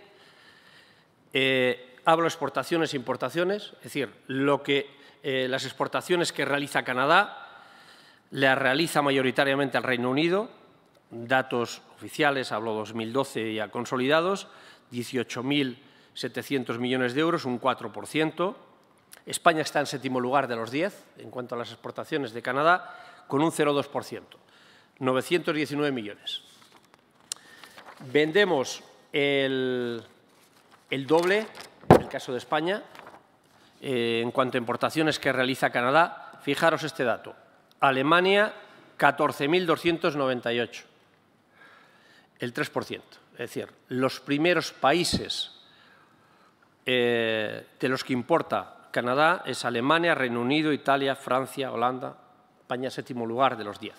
Speaker 3: Eh, hablo exportaciones e importaciones, es decir, lo que, eh, las exportaciones que realiza Canadá las realiza mayoritariamente al Reino Unido, datos oficiales, hablo 2012 ya consolidados, 18.700 millones de euros, un 4%. España está en séptimo lugar de los 10 en cuanto a las exportaciones de Canadá con un 0,2%, 919 millones. Vendemos el, doble, en el caso de España, eh, en cuanto a importaciones que realiza Canadá. Fijaros este dato. Alemania, 14.298, el 3%. Es decir, los primeros países eh, de los que importa Canadá es Alemania, Reino Unido, Italia, Francia, Holanda, España séptimo lugar de los diez.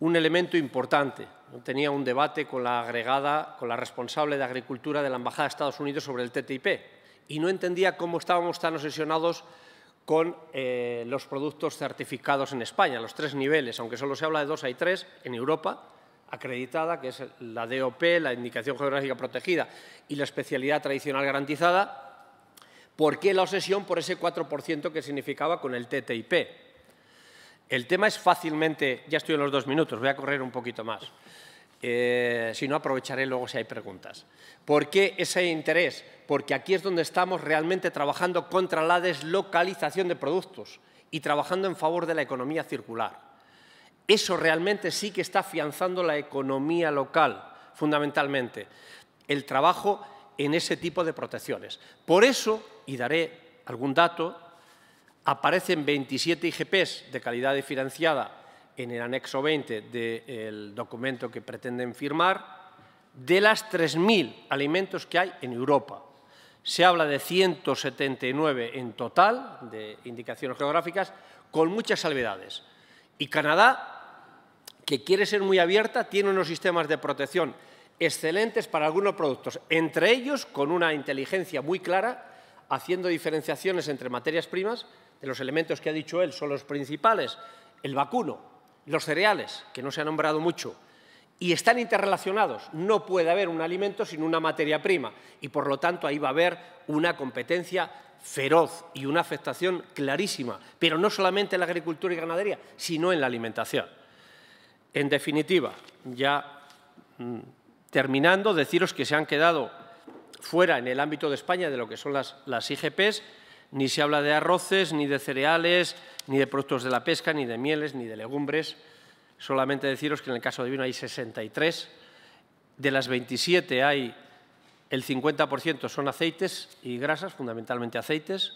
Speaker 3: Un elemento importante. Tenía un debate con la agregada, con la responsable de Agricultura de la Embajada de Estados Unidos sobre el TTIP y no entendía cómo estábamos tan obsesionados con eh, los productos certificados en España, los tres niveles, aunque solo se habla de dos, hay tres en Europa, acreditada, que es la DOP, la Indicación Geográfica Protegida, y la especialidad tradicional garantizada, ¿por qué la obsesión por ese 4% que significaba con el TTIP? El tema es fácilmente, ya estoy en los dos minutos, voy a correr un poquito más. Eh, si no, aprovecharé luego si hay preguntas. ¿Por qué ese interés? Porque aquí es donde estamos realmente trabajando contra la deslocalización de productos y trabajando en favor de la economía circular. Eso realmente sí que está afianzando la economía local, fundamentalmente, el trabajo en ese tipo de protecciones. Por eso, y daré algún dato, Aparecen 27 IGPs de calidad financiada en el anexo 20 del documento que pretenden firmar, de las 3.000 alimentos que hay en Europa. Se habla de 179 en total de indicaciones geográficas, con muchas salvedades. Y Canadá, que quiere ser muy abierta, tiene unos sistemas de protección excelentes para algunos productos, entre ellos con una inteligencia muy clara, haciendo diferenciaciones entre materias primas los elementos que ha dicho él son los principales, el vacuno, los cereales, que no se ha nombrado mucho, y están interrelacionados. No puede haber un alimento sin una materia prima y, por lo tanto, ahí va a haber una competencia feroz y una afectación clarísima, pero no solamente en la agricultura y ganadería, sino en la alimentación. En definitiva, ya mm, terminando, deciros que se han quedado fuera en el ámbito de España de lo que son las, las IGPs ni se habla de arroces, ni de cereales, ni de productos de la pesca, ni de mieles, ni de legumbres. Solamente deciros que en el caso de vino hay 63. De las 27 hay el 50% son aceites y grasas, fundamentalmente aceites,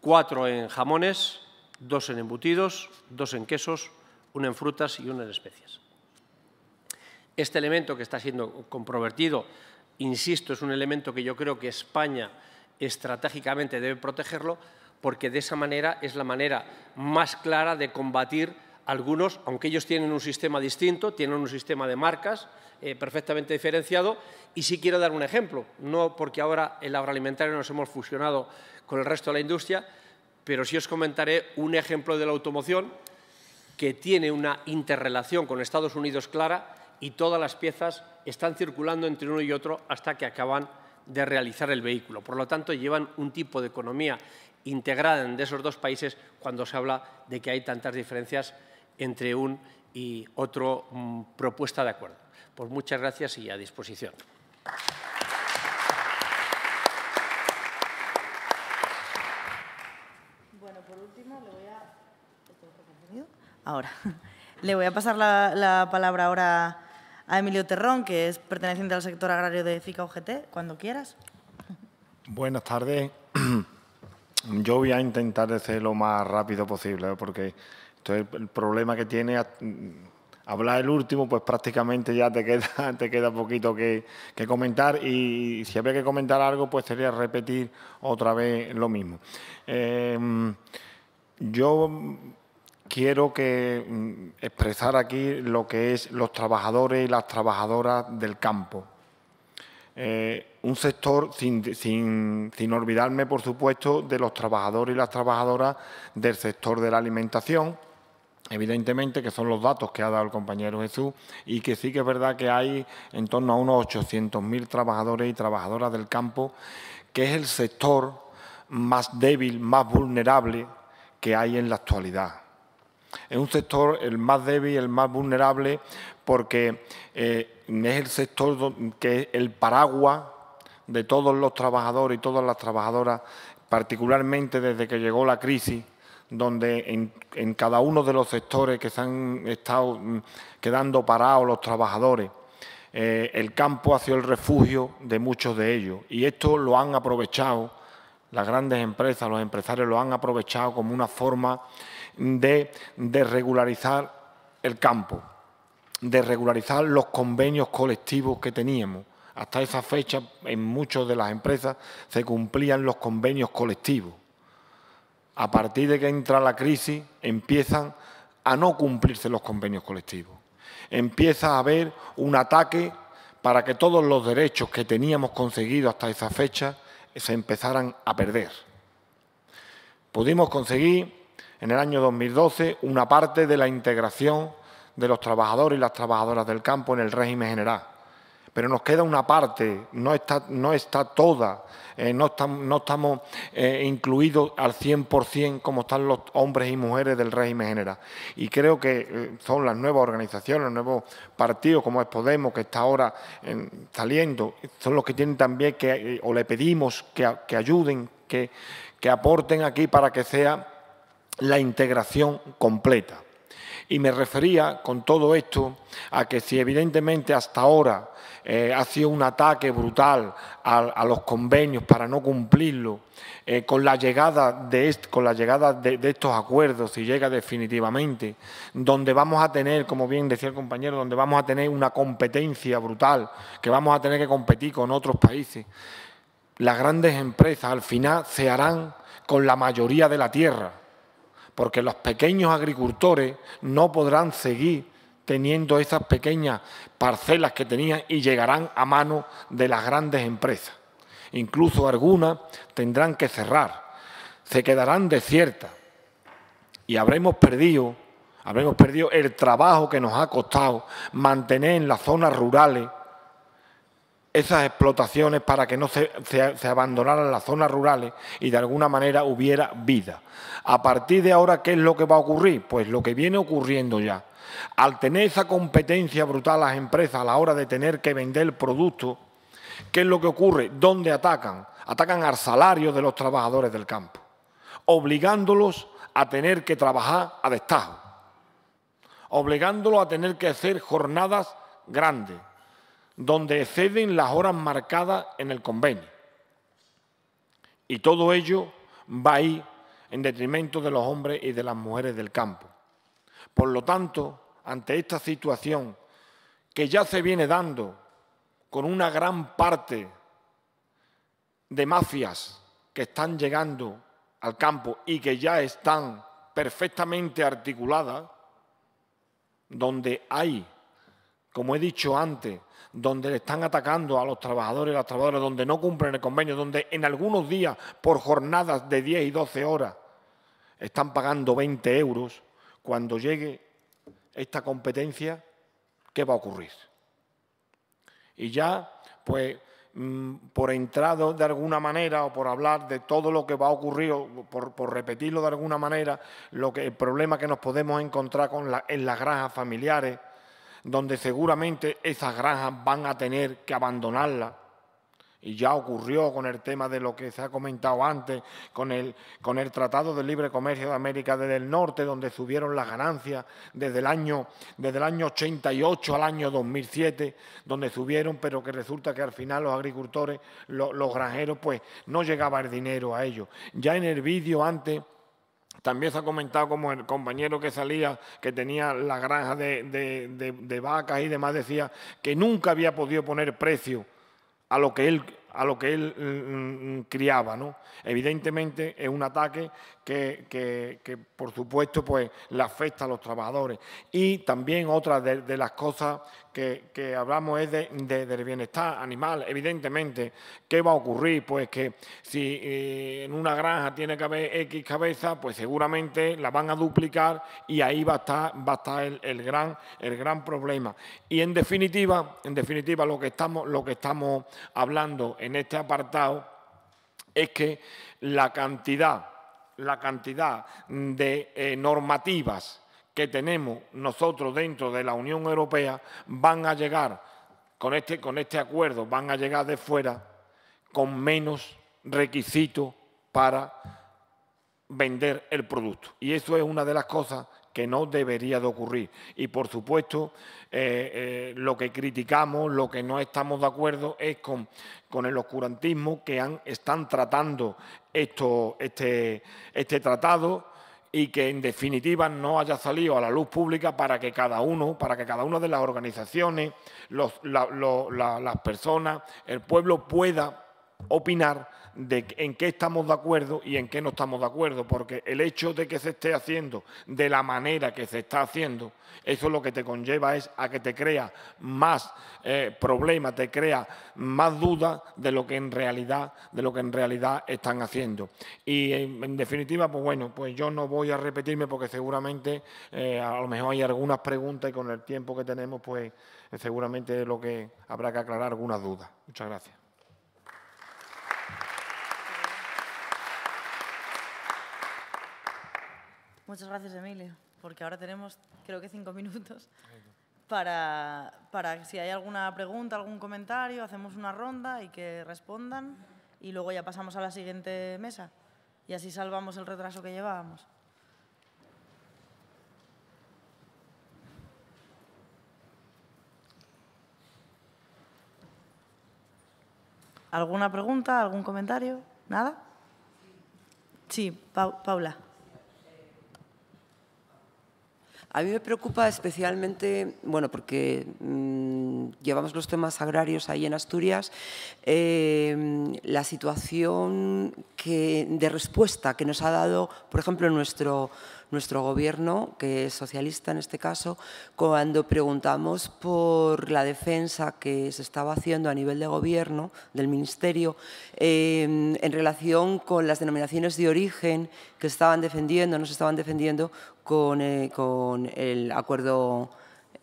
Speaker 3: Cuatro en jamones, dos en embutidos, dos en quesos, uno en frutas y uno en especias. Este elemento que está siendo controvertido, insisto, es un elemento que yo creo que España estratégicamente debe protegerlo porque de esa manera es la manera más clara de combatir algunos, aunque ellos tienen un sistema distinto, tienen un sistema de marcas eh, perfectamente diferenciado. Y sí quiero dar un ejemplo, no porque ahora el agroalimentario nos hemos fusionado con el resto de la industria, pero sí os comentaré un ejemplo de la automoción que tiene una interrelación con Estados Unidos clara y todas las piezas están circulando entre uno y otro hasta que acaban de realizar el vehículo. Por lo tanto, llevan un tipo de economía integrada en esos dos países cuando se habla de que hay tantas diferencias entre un y otro mm, propuesta de acuerdo. Pues muchas gracias y a
Speaker 1: disposición. Bueno, por último, le voy a... Ahora. Le voy a pasar la, la palabra ahora a Emilio Terrón, que es perteneciente al sector agrario de FICA UGT, cuando quieras.
Speaker 4: Buenas tardes. Yo voy a intentar hacer lo más rápido posible, ¿eh? porque esto el problema que tiene hablar el último, pues prácticamente ya te queda, te queda poquito que, comentar y si había que comentar algo, pues sería repetir otra vez lo mismo. Eh, yo quiero mm, expresar aquí lo que es los trabajadores y las trabajadoras del campo. Eh, un sector, sin, sin, olvidarme, por supuesto, de los trabajadores y las trabajadoras del sector de la alimentación, evidentemente, que son los datos que ha dado el compañero Jesús, y que sí que es verdad que hay en torno a unos 800.000 trabajadores y trabajadoras del campo, que es el sector más débil, más vulnerable que hay en la actualidad es un sector el más débil, el más vulnerable, porque eh, es el sector que es el paraguas de todos los trabajadores y todas las trabajadoras, particularmente desde que llegó la crisis, donde en, cada uno de los sectores que se han estado mm, quedando parados los trabajadores, eh, el campo ha sido el refugio de muchos de ellos. Y esto lo han aprovechado, las grandes empresas, los empresarios lo han aprovechado como una forma de, de regularizar el campo, de regularizar los convenios colectivos que teníamos. Hasta esa fecha, en muchas de las empresas se cumplían los convenios colectivos. A partir de que entra la crisis, empiezan a no cumplirse los convenios colectivos. Empieza a haber un ataque para que todos los derechos que teníamos conseguido hasta esa fecha se empezaran a perder. Pudimos conseguir en el año 2012 una parte de la integración de los trabajadores y las trabajadoras del campo en el régimen general. Pero nos queda una parte, no está, no está toda, eh, no, estamos eh, incluidos al 100% como están los hombres y mujeres del régimen general. Y creo que eh, son las nuevas organizaciones, los nuevos partidos como es Podemos, que está ahora saliendo, son los que tienen también que, o le pedimos que, ayuden, que, que aporten aquí para que sea la integración completa. Y me refería con todo esto a que si evidentemente hasta ahora eh, ha sido un ataque brutal a, los convenios para no cumplirlo, eh, con la llegada, de, con la llegada de, estos acuerdos, si llega definitivamente, donde vamos a tener, como bien decía el compañero, donde vamos a tener una competencia brutal, que vamos a tener que competir con otros países, las grandes empresas al final se harán con la mayoría de la tierra porque los pequeños agricultores no podrán seguir teniendo esas pequeñas parcelas que tenían y llegarán a manos de las grandes empresas. Incluso algunas tendrán que cerrar, se quedarán desiertas y habremos perdido, habremos perdido el trabajo que nos ha costado mantener en las zonas rurales esas explotaciones para que no se, abandonaran las zonas rurales y de alguna manera hubiera vida. A partir de ahora, ¿qué es lo que va a ocurrir? Pues lo que viene ocurriendo ya. Al tener esa competencia brutal las empresas a la hora de tener que vender el producto, ¿qué es lo que ocurre? ¿Dónde atacan? Atacan al salario de los trabajadores del campo, obligándolos a tener que trabajar a destajo, obligándolos a tener que hacer jornadas grandes donde exceden las horas marcadas en el convenio. Y todo ello va a ir en detrimento de los hombres y de las mujeres del campo. Por lo tanto, ante esta situación que ya se viene dando con una gran parte de mafias que están llegando al campo y que ya están perfectamente articuladas, donde hay como he dicho antes, donde le están atacando a los trabajadores y a las trabajadoras, donde no cumplen el convenio, donde en algunos días, por jornadas de 10 y 12 horas, están pagando 20 euros, cuando llegue esta competencia, ¿qué va a ocurrir? Y ya, pues, mm, por entrado de alguna manera o por hablar de todo lo que va a ocurrir por, repetirlo de alguna manera, lo que, el problema que nos podemos encontrar en las granjas familiares, donde seguramente esas granjas van a tener que abandonarlas. Y ya ocurrió con el tema de lo que se ha comentado antes, con el, con el Tratado de Libre Comercio de América del Norte, donde subieron las ganancias desde el, año, desde el año 88 al año 2007, donde subieron, pero que resulta que al final los agricultores, los granjeros, pues no llegaba el dinero a ellos. Ya en el vídeo antes también se ha comentado como el compañero que salía, que tenía la granja de, vacas y demás, decía que nunca había podido poner precio a lo que él, a lo que él mm, mm, criaba. ¿no? Evidentemente es un ataque que, por supuesto, pues, le afecta a los trabajadores. Y también otra de las cosas que, hablamos es de, del bienestar animal, evidentemente. ¿Qué va a ocurrir? Pues que si eh, en una granja tiene que haber X cabezas, pues seguramente la van a duplicar y ahí va a estar, va a estar el, gran, el gran problema. Y en definitiva, en definitiva, lo que estamos, lo que estamos hablando en este apartado es que la cantidad, la cantidad de eh, normativas que tenemos nosotros dentro de la Unión Europea van a llegar, con este, con este acuerdo, van a llegar de fuera con menos requisitos para vender el producto. Y eso es una de las cosas que no debería de ocurrir. Y por supuesto, eh, eh, lo que criticamos, lo que no estamos de acuerdo es con, con el oscurantismo que han, están tratando esto, este, este tratado y que en definitiva no haya salido a la luz pública para que cada uno, para que cada una de las organizaciones, las personas, el pueblo pueda opinar de en qué estamos de acuerdo y en qué no estamos de acuerdo, porque el hecho de que se esté haciendo de la manera que se está haciendo, eso lo que te conlleva es a que te crea más eh, problemas, te crea más dudas de lo que en realidad, están haciendo. Y en, definitiva, pues bueno, pues yo no voy a repetirme porque seguramente eh, a lo mejor hay algunas preguntas y con el tiempo que tenemos, pues eh, seguramente lo que habrá que aclarar algunas dudas. Muchas gracias.
Speaker 1: Muchas gracias, Emilio, porque ahora tenemos creo que cinco minutos para, para si hay alguna pregunta, algún comentario, hacemos una ronda y que respondan y luego ya pasamos a la siguiente mesa y así salvamos el retraso que llevábamos. ¿Alguna pregunta, algún comentario? ¿Nada? Sí, Paula. A mí me
Speaker 5: preocupa especialmente, bueno, porque mm, llevamos los temas agrarios ahí en Asturias, em, la situación de respuesta que nos ha dado, por ejemplo, nuestro, nuestro gobierno, que es socialista en este caso, cuando preguntamos por la defensa que se estaba haciendo a nivel de gobierno, del Ministerio, em, en relación con las denominaciones de origen que estaban defendiendo, nos estaban defendiendo, eh, con, el, acuerdo,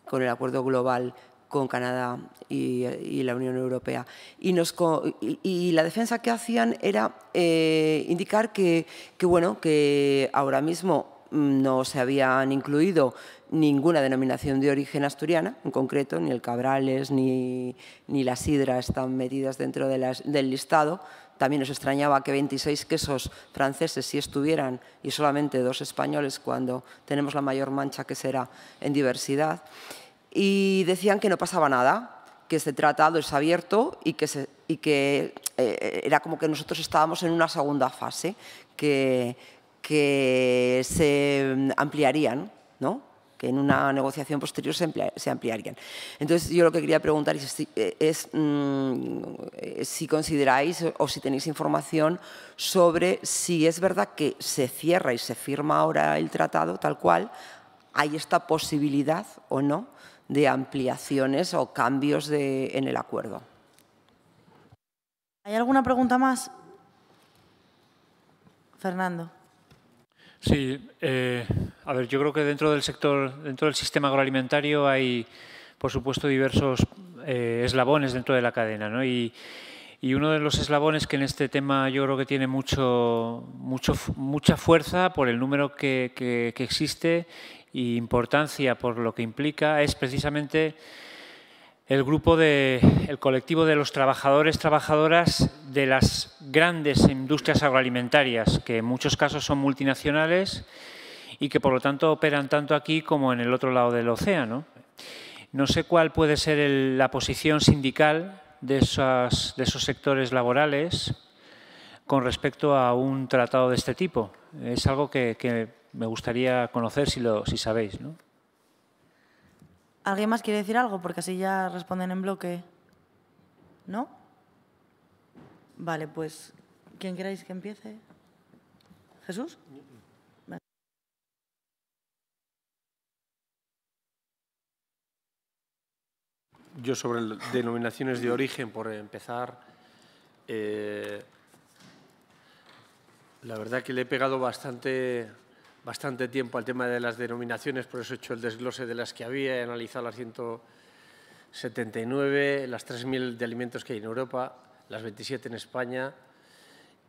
Speaker 5: con el acuerdo global con Canadá y, la Unión Europea. Y, la defensa que hacían era eh, indicar que, bueno, que ahora mismo mm, no se habían incluido ninguna denominación de origen asturiana, en concreto, ni el Cabrales ni, ni la Sidra están metidas dentro del listado, también nos extrañaba que 26 quesos franceses sí estuvieran y solamente dos españoles cuando tenemos la mayor mancha que será en diversidad. Y decían que no pasaba nada, que este tratado es abierto y que, y que eh, era como que nosotros estábamos en una segunda fase, que, que se ampliarían ¿no? que en una negociación posterior se, ampliarían. Entonces, yo lo que quería preguntar es, eh, mm, si, consideráis o si tenéis información sobre si es verdad que se cierra y se firma ahora el tratado tal cual, hay esta posibilidad o no de ampliaciones o cambios en el acuerdo.
Speaker 1: ¿Hay alguna pregunta más? Fernando.
Speaker 3: Sí, eh, a ver, yo creo que dentro del sector, dentro del sistema agroalimentario hay, por supuesto, diversos eh, eslabones dentro de la cadena, ¿no? Y, uno de los eslabones que en este tema yo creo que tiene mucho, mucho mucha fuerza por el número que, existe y e importancia por lo que implica es precisamente el grupo de, el colectivo de los trabajadores, trabajadoras de las grandes industrias agroalimentarias, que en muchos casos son multinacionales y que por lo tanto operan tanto aquí como en el otro lado del océano. No sé cuál puede ser la posición sindical de, esas, de esos sectores laborales con respecto a un tratado de este tipo. Es algo que, me gustaría conocer si, si sabéis. ¿no?
Speaker 1: ¿Alguien más quiere decir algo? Porque así ya responden en bloque. ¿No? Vale, pues, ¿quién queráis que empiece? ¿Jesús?
Speaker 3: Yo sobre denominaciones de origen, por empezar, eh, la verdad que le he pegado bastante, bastante tiempo al tema de las denominaciones, por eso he hecho el desglose de las que había, he analizado las 179, las 3.000 de alimentos que hay en Europa, las 27 en España,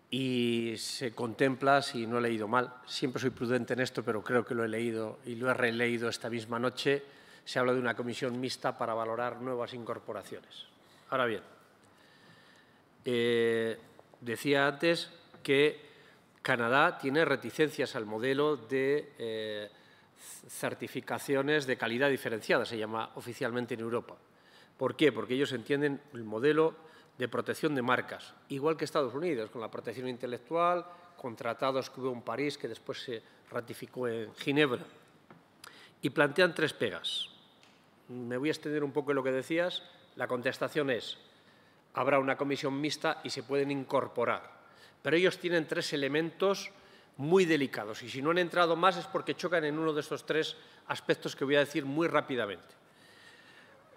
Speaker 3: y se contempla, si no he leído mal, siempre soy prudente en esto, pero creo que lo he leído y lo he releído esta misma noche, se habla de una comisión mixta para valorar nuevas incorporaciones. Ahora bien, eh, decía antes que Canadá tiene reticencias al modelo de eh, certificaciones de calidad diferenciada, se llama oficialmente en Europa. ¿Por qué? Porque ellos entienden el modelo de protección de marcas, igual que Estados Unidos, con la protección intelectual, con tratados que hubo en París, que después se ratificó en Ginebra. Y plantean tres pegas me voy a extender un poco en lo que decías, la contestación es, habrá una comisión mixta y se pueden incorporar. Pero ellos tienen tres elementos muy delicados y si no han entrado más es porque chocan en uno de estos tres aspectos que voy a decir muy rápidamente.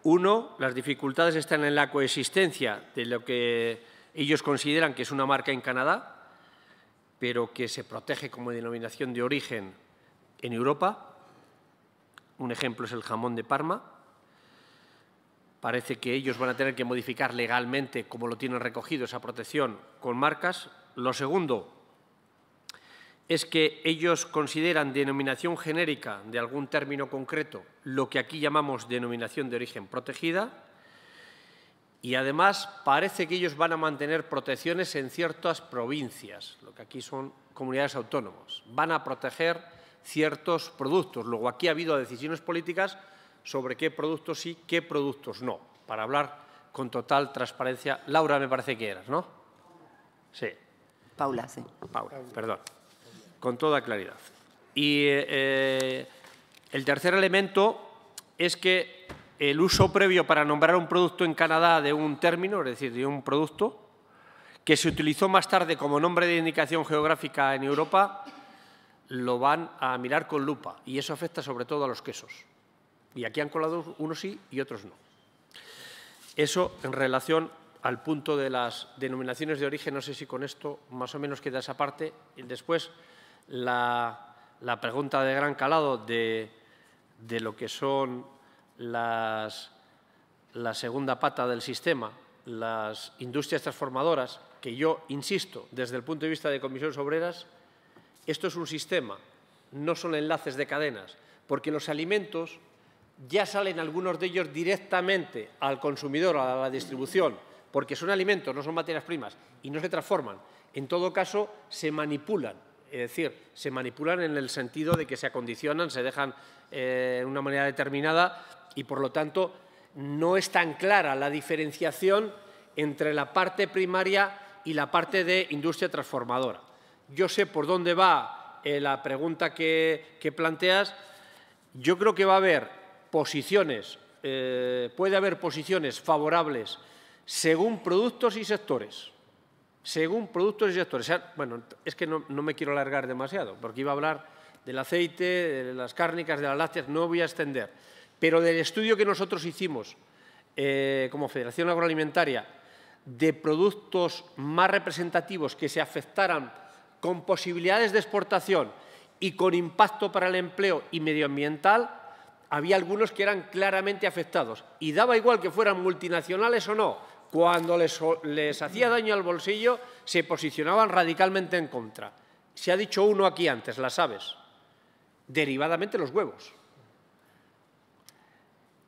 Speaker 3: Uno, las dificultades están en la coexistencia de lo que ellos consideran que es una marca en Canadá, pero que se protege como denominación de origen en Europa. Un ejemplo es el jamón de Parma, Parece que ellos van a tener que modificar legalmente, como lo tienen recogido, esa protección con marcas. Lo segundo es que ellos consideran denominación genérica de algún término concreto lo que aquí llamamos denominación de origen protegida. Y además parece que ellos van a mantener protecciones en ciertas provincias, lo que aquí son comunidades autónomas. Van a proteger ciertos productos. Luego aquí ha habido decisiones políticas sobre qué productos sí, qué productos no, para hablar con total transparencia. Laura, me parece que eras, ¿no? Sí. Paula, sí. Paula, perdón. Con toda claridad. Y eh, el tercer elemento es que el uso previo para nombrar un producto en Canadá de un término, es decir, de un producto, que se utilizó más tarde como nombre de indicación geográfica en Europa, lo van a mirar con lupa y eso afecta sobre todo a los quesos. Y aquí han colado unos sí y otros no. Eso en relación al punto de las denominaciones de origen, no sé si con esto más o menos queda esa parte. Y después, la, pregunta de gran calado de, lo que son las, la segunda pata del sistema, las industrias transformadoras, que yo insisto, desde el punto de vista de comisiones obreras, esto es un sistema, no son enlaces de cadenas, porque los alimentos ya salen algunos de ellos directamente al consumidor, a la distribución, porque son alimentos, no son materias primas, y no se transforman. En todo caso, se manipulan, es decir, se manipulan en el sentido de que se acondicionan, se dejan eh, de una manera determinada y, por lo tanto, no es tan clara la diferenciación entre la parte primaria y la parte de industria transformadora. Yo sé por dónde va eh, la pregunta que, que planteas. Yo creo que va a haber posiciones, eh, puede haber posiciones favorables según productos y sectores. Según productos y sectores. bueno, es que no, me quiero alargar demasiado, porque iba a hablar del aceite, de las cárnicas, de las lácteas, no voy a extender. Pero del estudio que nosotros hicimos eh, como Federación Agroalimentaria de productos más representativos que se afectaran con posibilidades de exportación y con impacto para el empleo y medioambiental, había algunos que eran claramente afectados y daba igual que fueran multinacionales o no, cuando les, hacía daño al bolsillo se posicionaban radicalmente en contra. Se ha dicho uno aquí antes, las aves, derivadamente los huevos.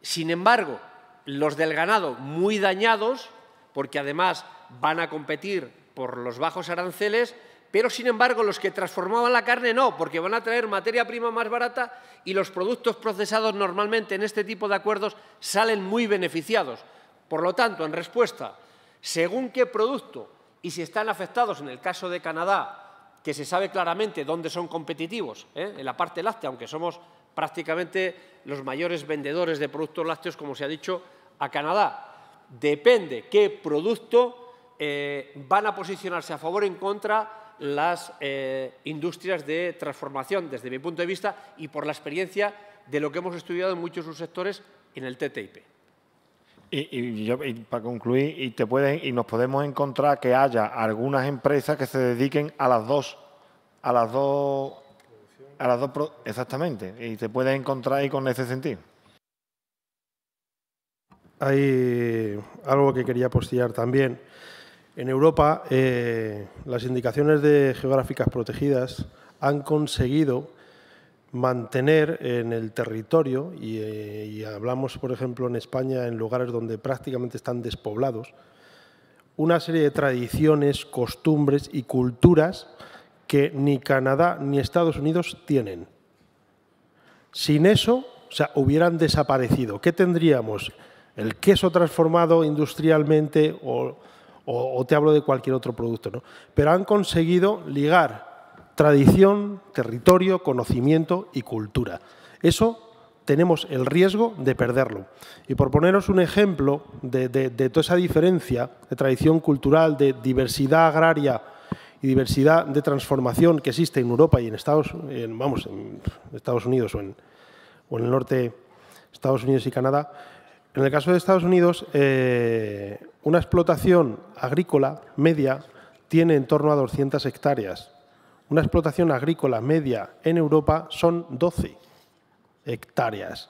Speaker 3: Sin embargo, los del ganado muy dañados, porque además van a competir por los bajos aranceles, pero sin embargo los que transformaban la carne no, porque van a traer materia prima más barata y los productos procesados normalmente en este tipo de acuerdos salen muy beneficiados. Por lo tanto, en respuesta, según qué producto y si están afectados, en el caso de Canadá, que se sabe claramente dónde son competitivos, ¿eh? en la parte láctea, aunque somos prácticamente los mayores vendedores de productos lácteos, como se ha dicho, a Canadá. Depende qué producto eh, van a posicionarse a favor o en contra las eh, industrias de transformación, desde mi punto de vista, y por la experiencia de lo que hemos estudiado en muchos de sus sectores en el TTIP.
Speaker 4: Y, para concluir, y, te puedes y nos podemos encontrar que haya algunas empresas que se dediquen a las dos, a las dos, a las dos, exactamente, y te puedes encontrar ahí con ese sentido.
Speaker 2: Hay algo que quería postear también. En Europa, eh, las indicaciones de geográficas protegidas han conseguido mantener en el territorio, y, eh, y, hablamos, por ejemplo, en España, en lugares donde prácticamente están despoblados, una serie de tradiciones, costumbres y culturas que ni Canadá ni Estados Unidos tienen. Sin eso, o sea, hubieran desaparecido. ¿Qué tendríamos? ¿El queso transformado industrialmente o o, te hablo de cualquier otro producto, ¿no? Pero han conseguido ligar tradición, territorio, conocimiento y cultura. Eso tenemos el riesgo de perderlo. Y por poneros un ejemplo de, toda esa diferencia de tradición cultural, de diversidad agraria y diversidad de transformación que existe en Europa y en Estados, en Estados Unidos o en, o en el norte, Estados Unidos y Canadá, en el caso de Estados Unidos, eh, una explotación agrícola media tiene en torno a 200 hectáreas. Una explotación agrícola media en Europa son 12 hectáreas.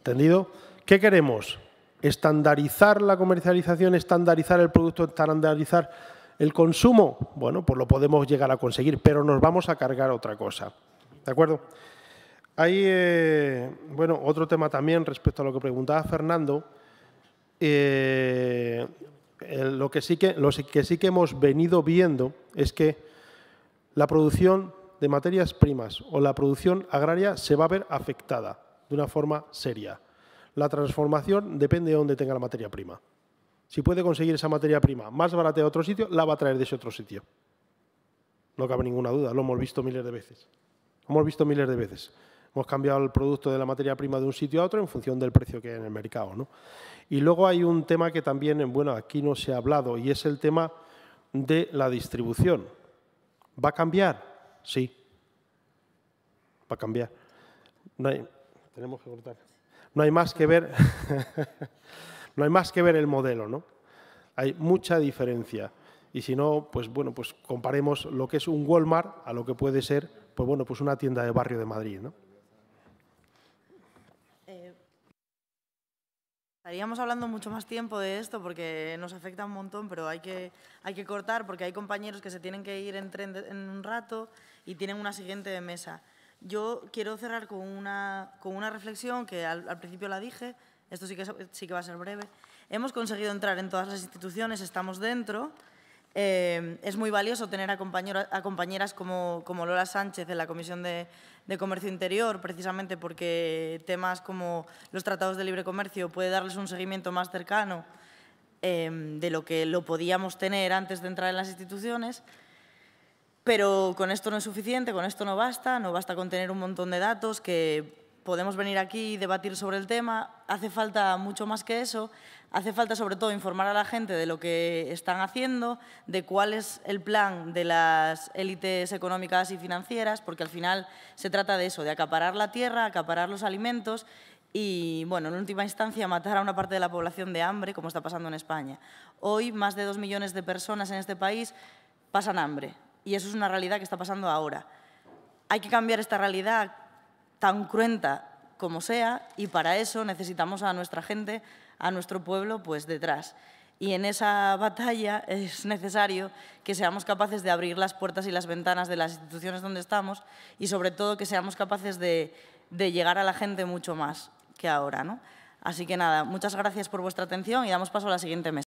Speaker 2: ¿Entendido? ¿Qué queremos? ¿Estandarizar la comercialización, estandarizar el producto, estandarizar el consumo? Bueno, pues lo podemos llegar a conseguir, pero nos vamos a cargar otra cosa. ¿De acuerdo? Hay, eh, bueno, otro tema también respecto a lo que preguntaba Fernando. Eh, lo, que sí que, hemos venido viendo es que la producción de materias primas o la producción agraria se va a ver afectada de una forma seria. La transformación depende de dónde tenga la materia prima. Si puede conseguir esa materia prima más barata de otro sitio, la va a traer de ese otro sitio. No cabe ninguna duda, lo hemos visto miles de veces. Lo hemos visto miles de veces. Hemos cambiado el producto de la materia prima de un sitio a otro en función del precio que hay en el mercado. ¿no? Y luego hay un tema que también, bueno, aquí no se ha hablado, y es el tema de la distribución. ¿Va a cambiar? Sí. Va a cambiar. No hay, tenemos que cortar. No hay más que ver, no hay más que ver el modelo, ¿no? Hay mucha diferencia. Y si no, pues bueno, pues comparemos lo que es un Walmart a lo que puede ser, pues bueno, pues una tienda de barrio de Madrid, ¿no?
Speaker 1: Estaríamos hablando mucho más tiempo de esto porque nos afecta un montón, pero hay que, hay que cortar porque hay compañeros que se tienen que ir en tren en un rato y tienen una siguiente de mesa. Yo quiero cerrar con una, con una reflexión que al, principio la dije, esto sí que, sí que va a ser breve. Hemos conseguido entrar en todas las instituciones, estamos dentro. Eh, es muy valioso tener a, a compañeras como, como Lola Sánchez en la Comisión de de comercio interior, precisamente porque temas como los tratados de libre comercio puede darles un seguimiento más cercano em, de lo que lo podíamos tener antes de entrar en las instituciones. Pero con esto no es suficiente, con esto no basta, no basta con tener un montón de datos que podemos venir aquí y debatir sobre el tema, hace falta mucho más que eso Hace falta, sobre todo, informar a la gente de lo que están haciendo, de cuál es el plan de las élites económicas y financieras, porque al final se trata de eso, de acaparar la tierra, acaparar los alimentos y, bueno, en última instancia, matar a una parte de la población de hambre, como está pasando en España. Hoy, más de dos millones de personas en este país pasan hambre y eso es una realidad que está pasando ahora. Hay que cambiar esta realidad tan cruenta como sea y para eso necesitamos a nuestra gente a nuestro pueblo pues, detrás. Y en esa batalla es necesario que seamos capaces de abrir las puertas y las ventanas de las instituciones donde estamos y sobre todo que seamos capaces de, de llegar a la gente mucho más que ahora. ¿no? Así que nada, muchas gracias por vuestra atención y damos paso a la siguiente mesa.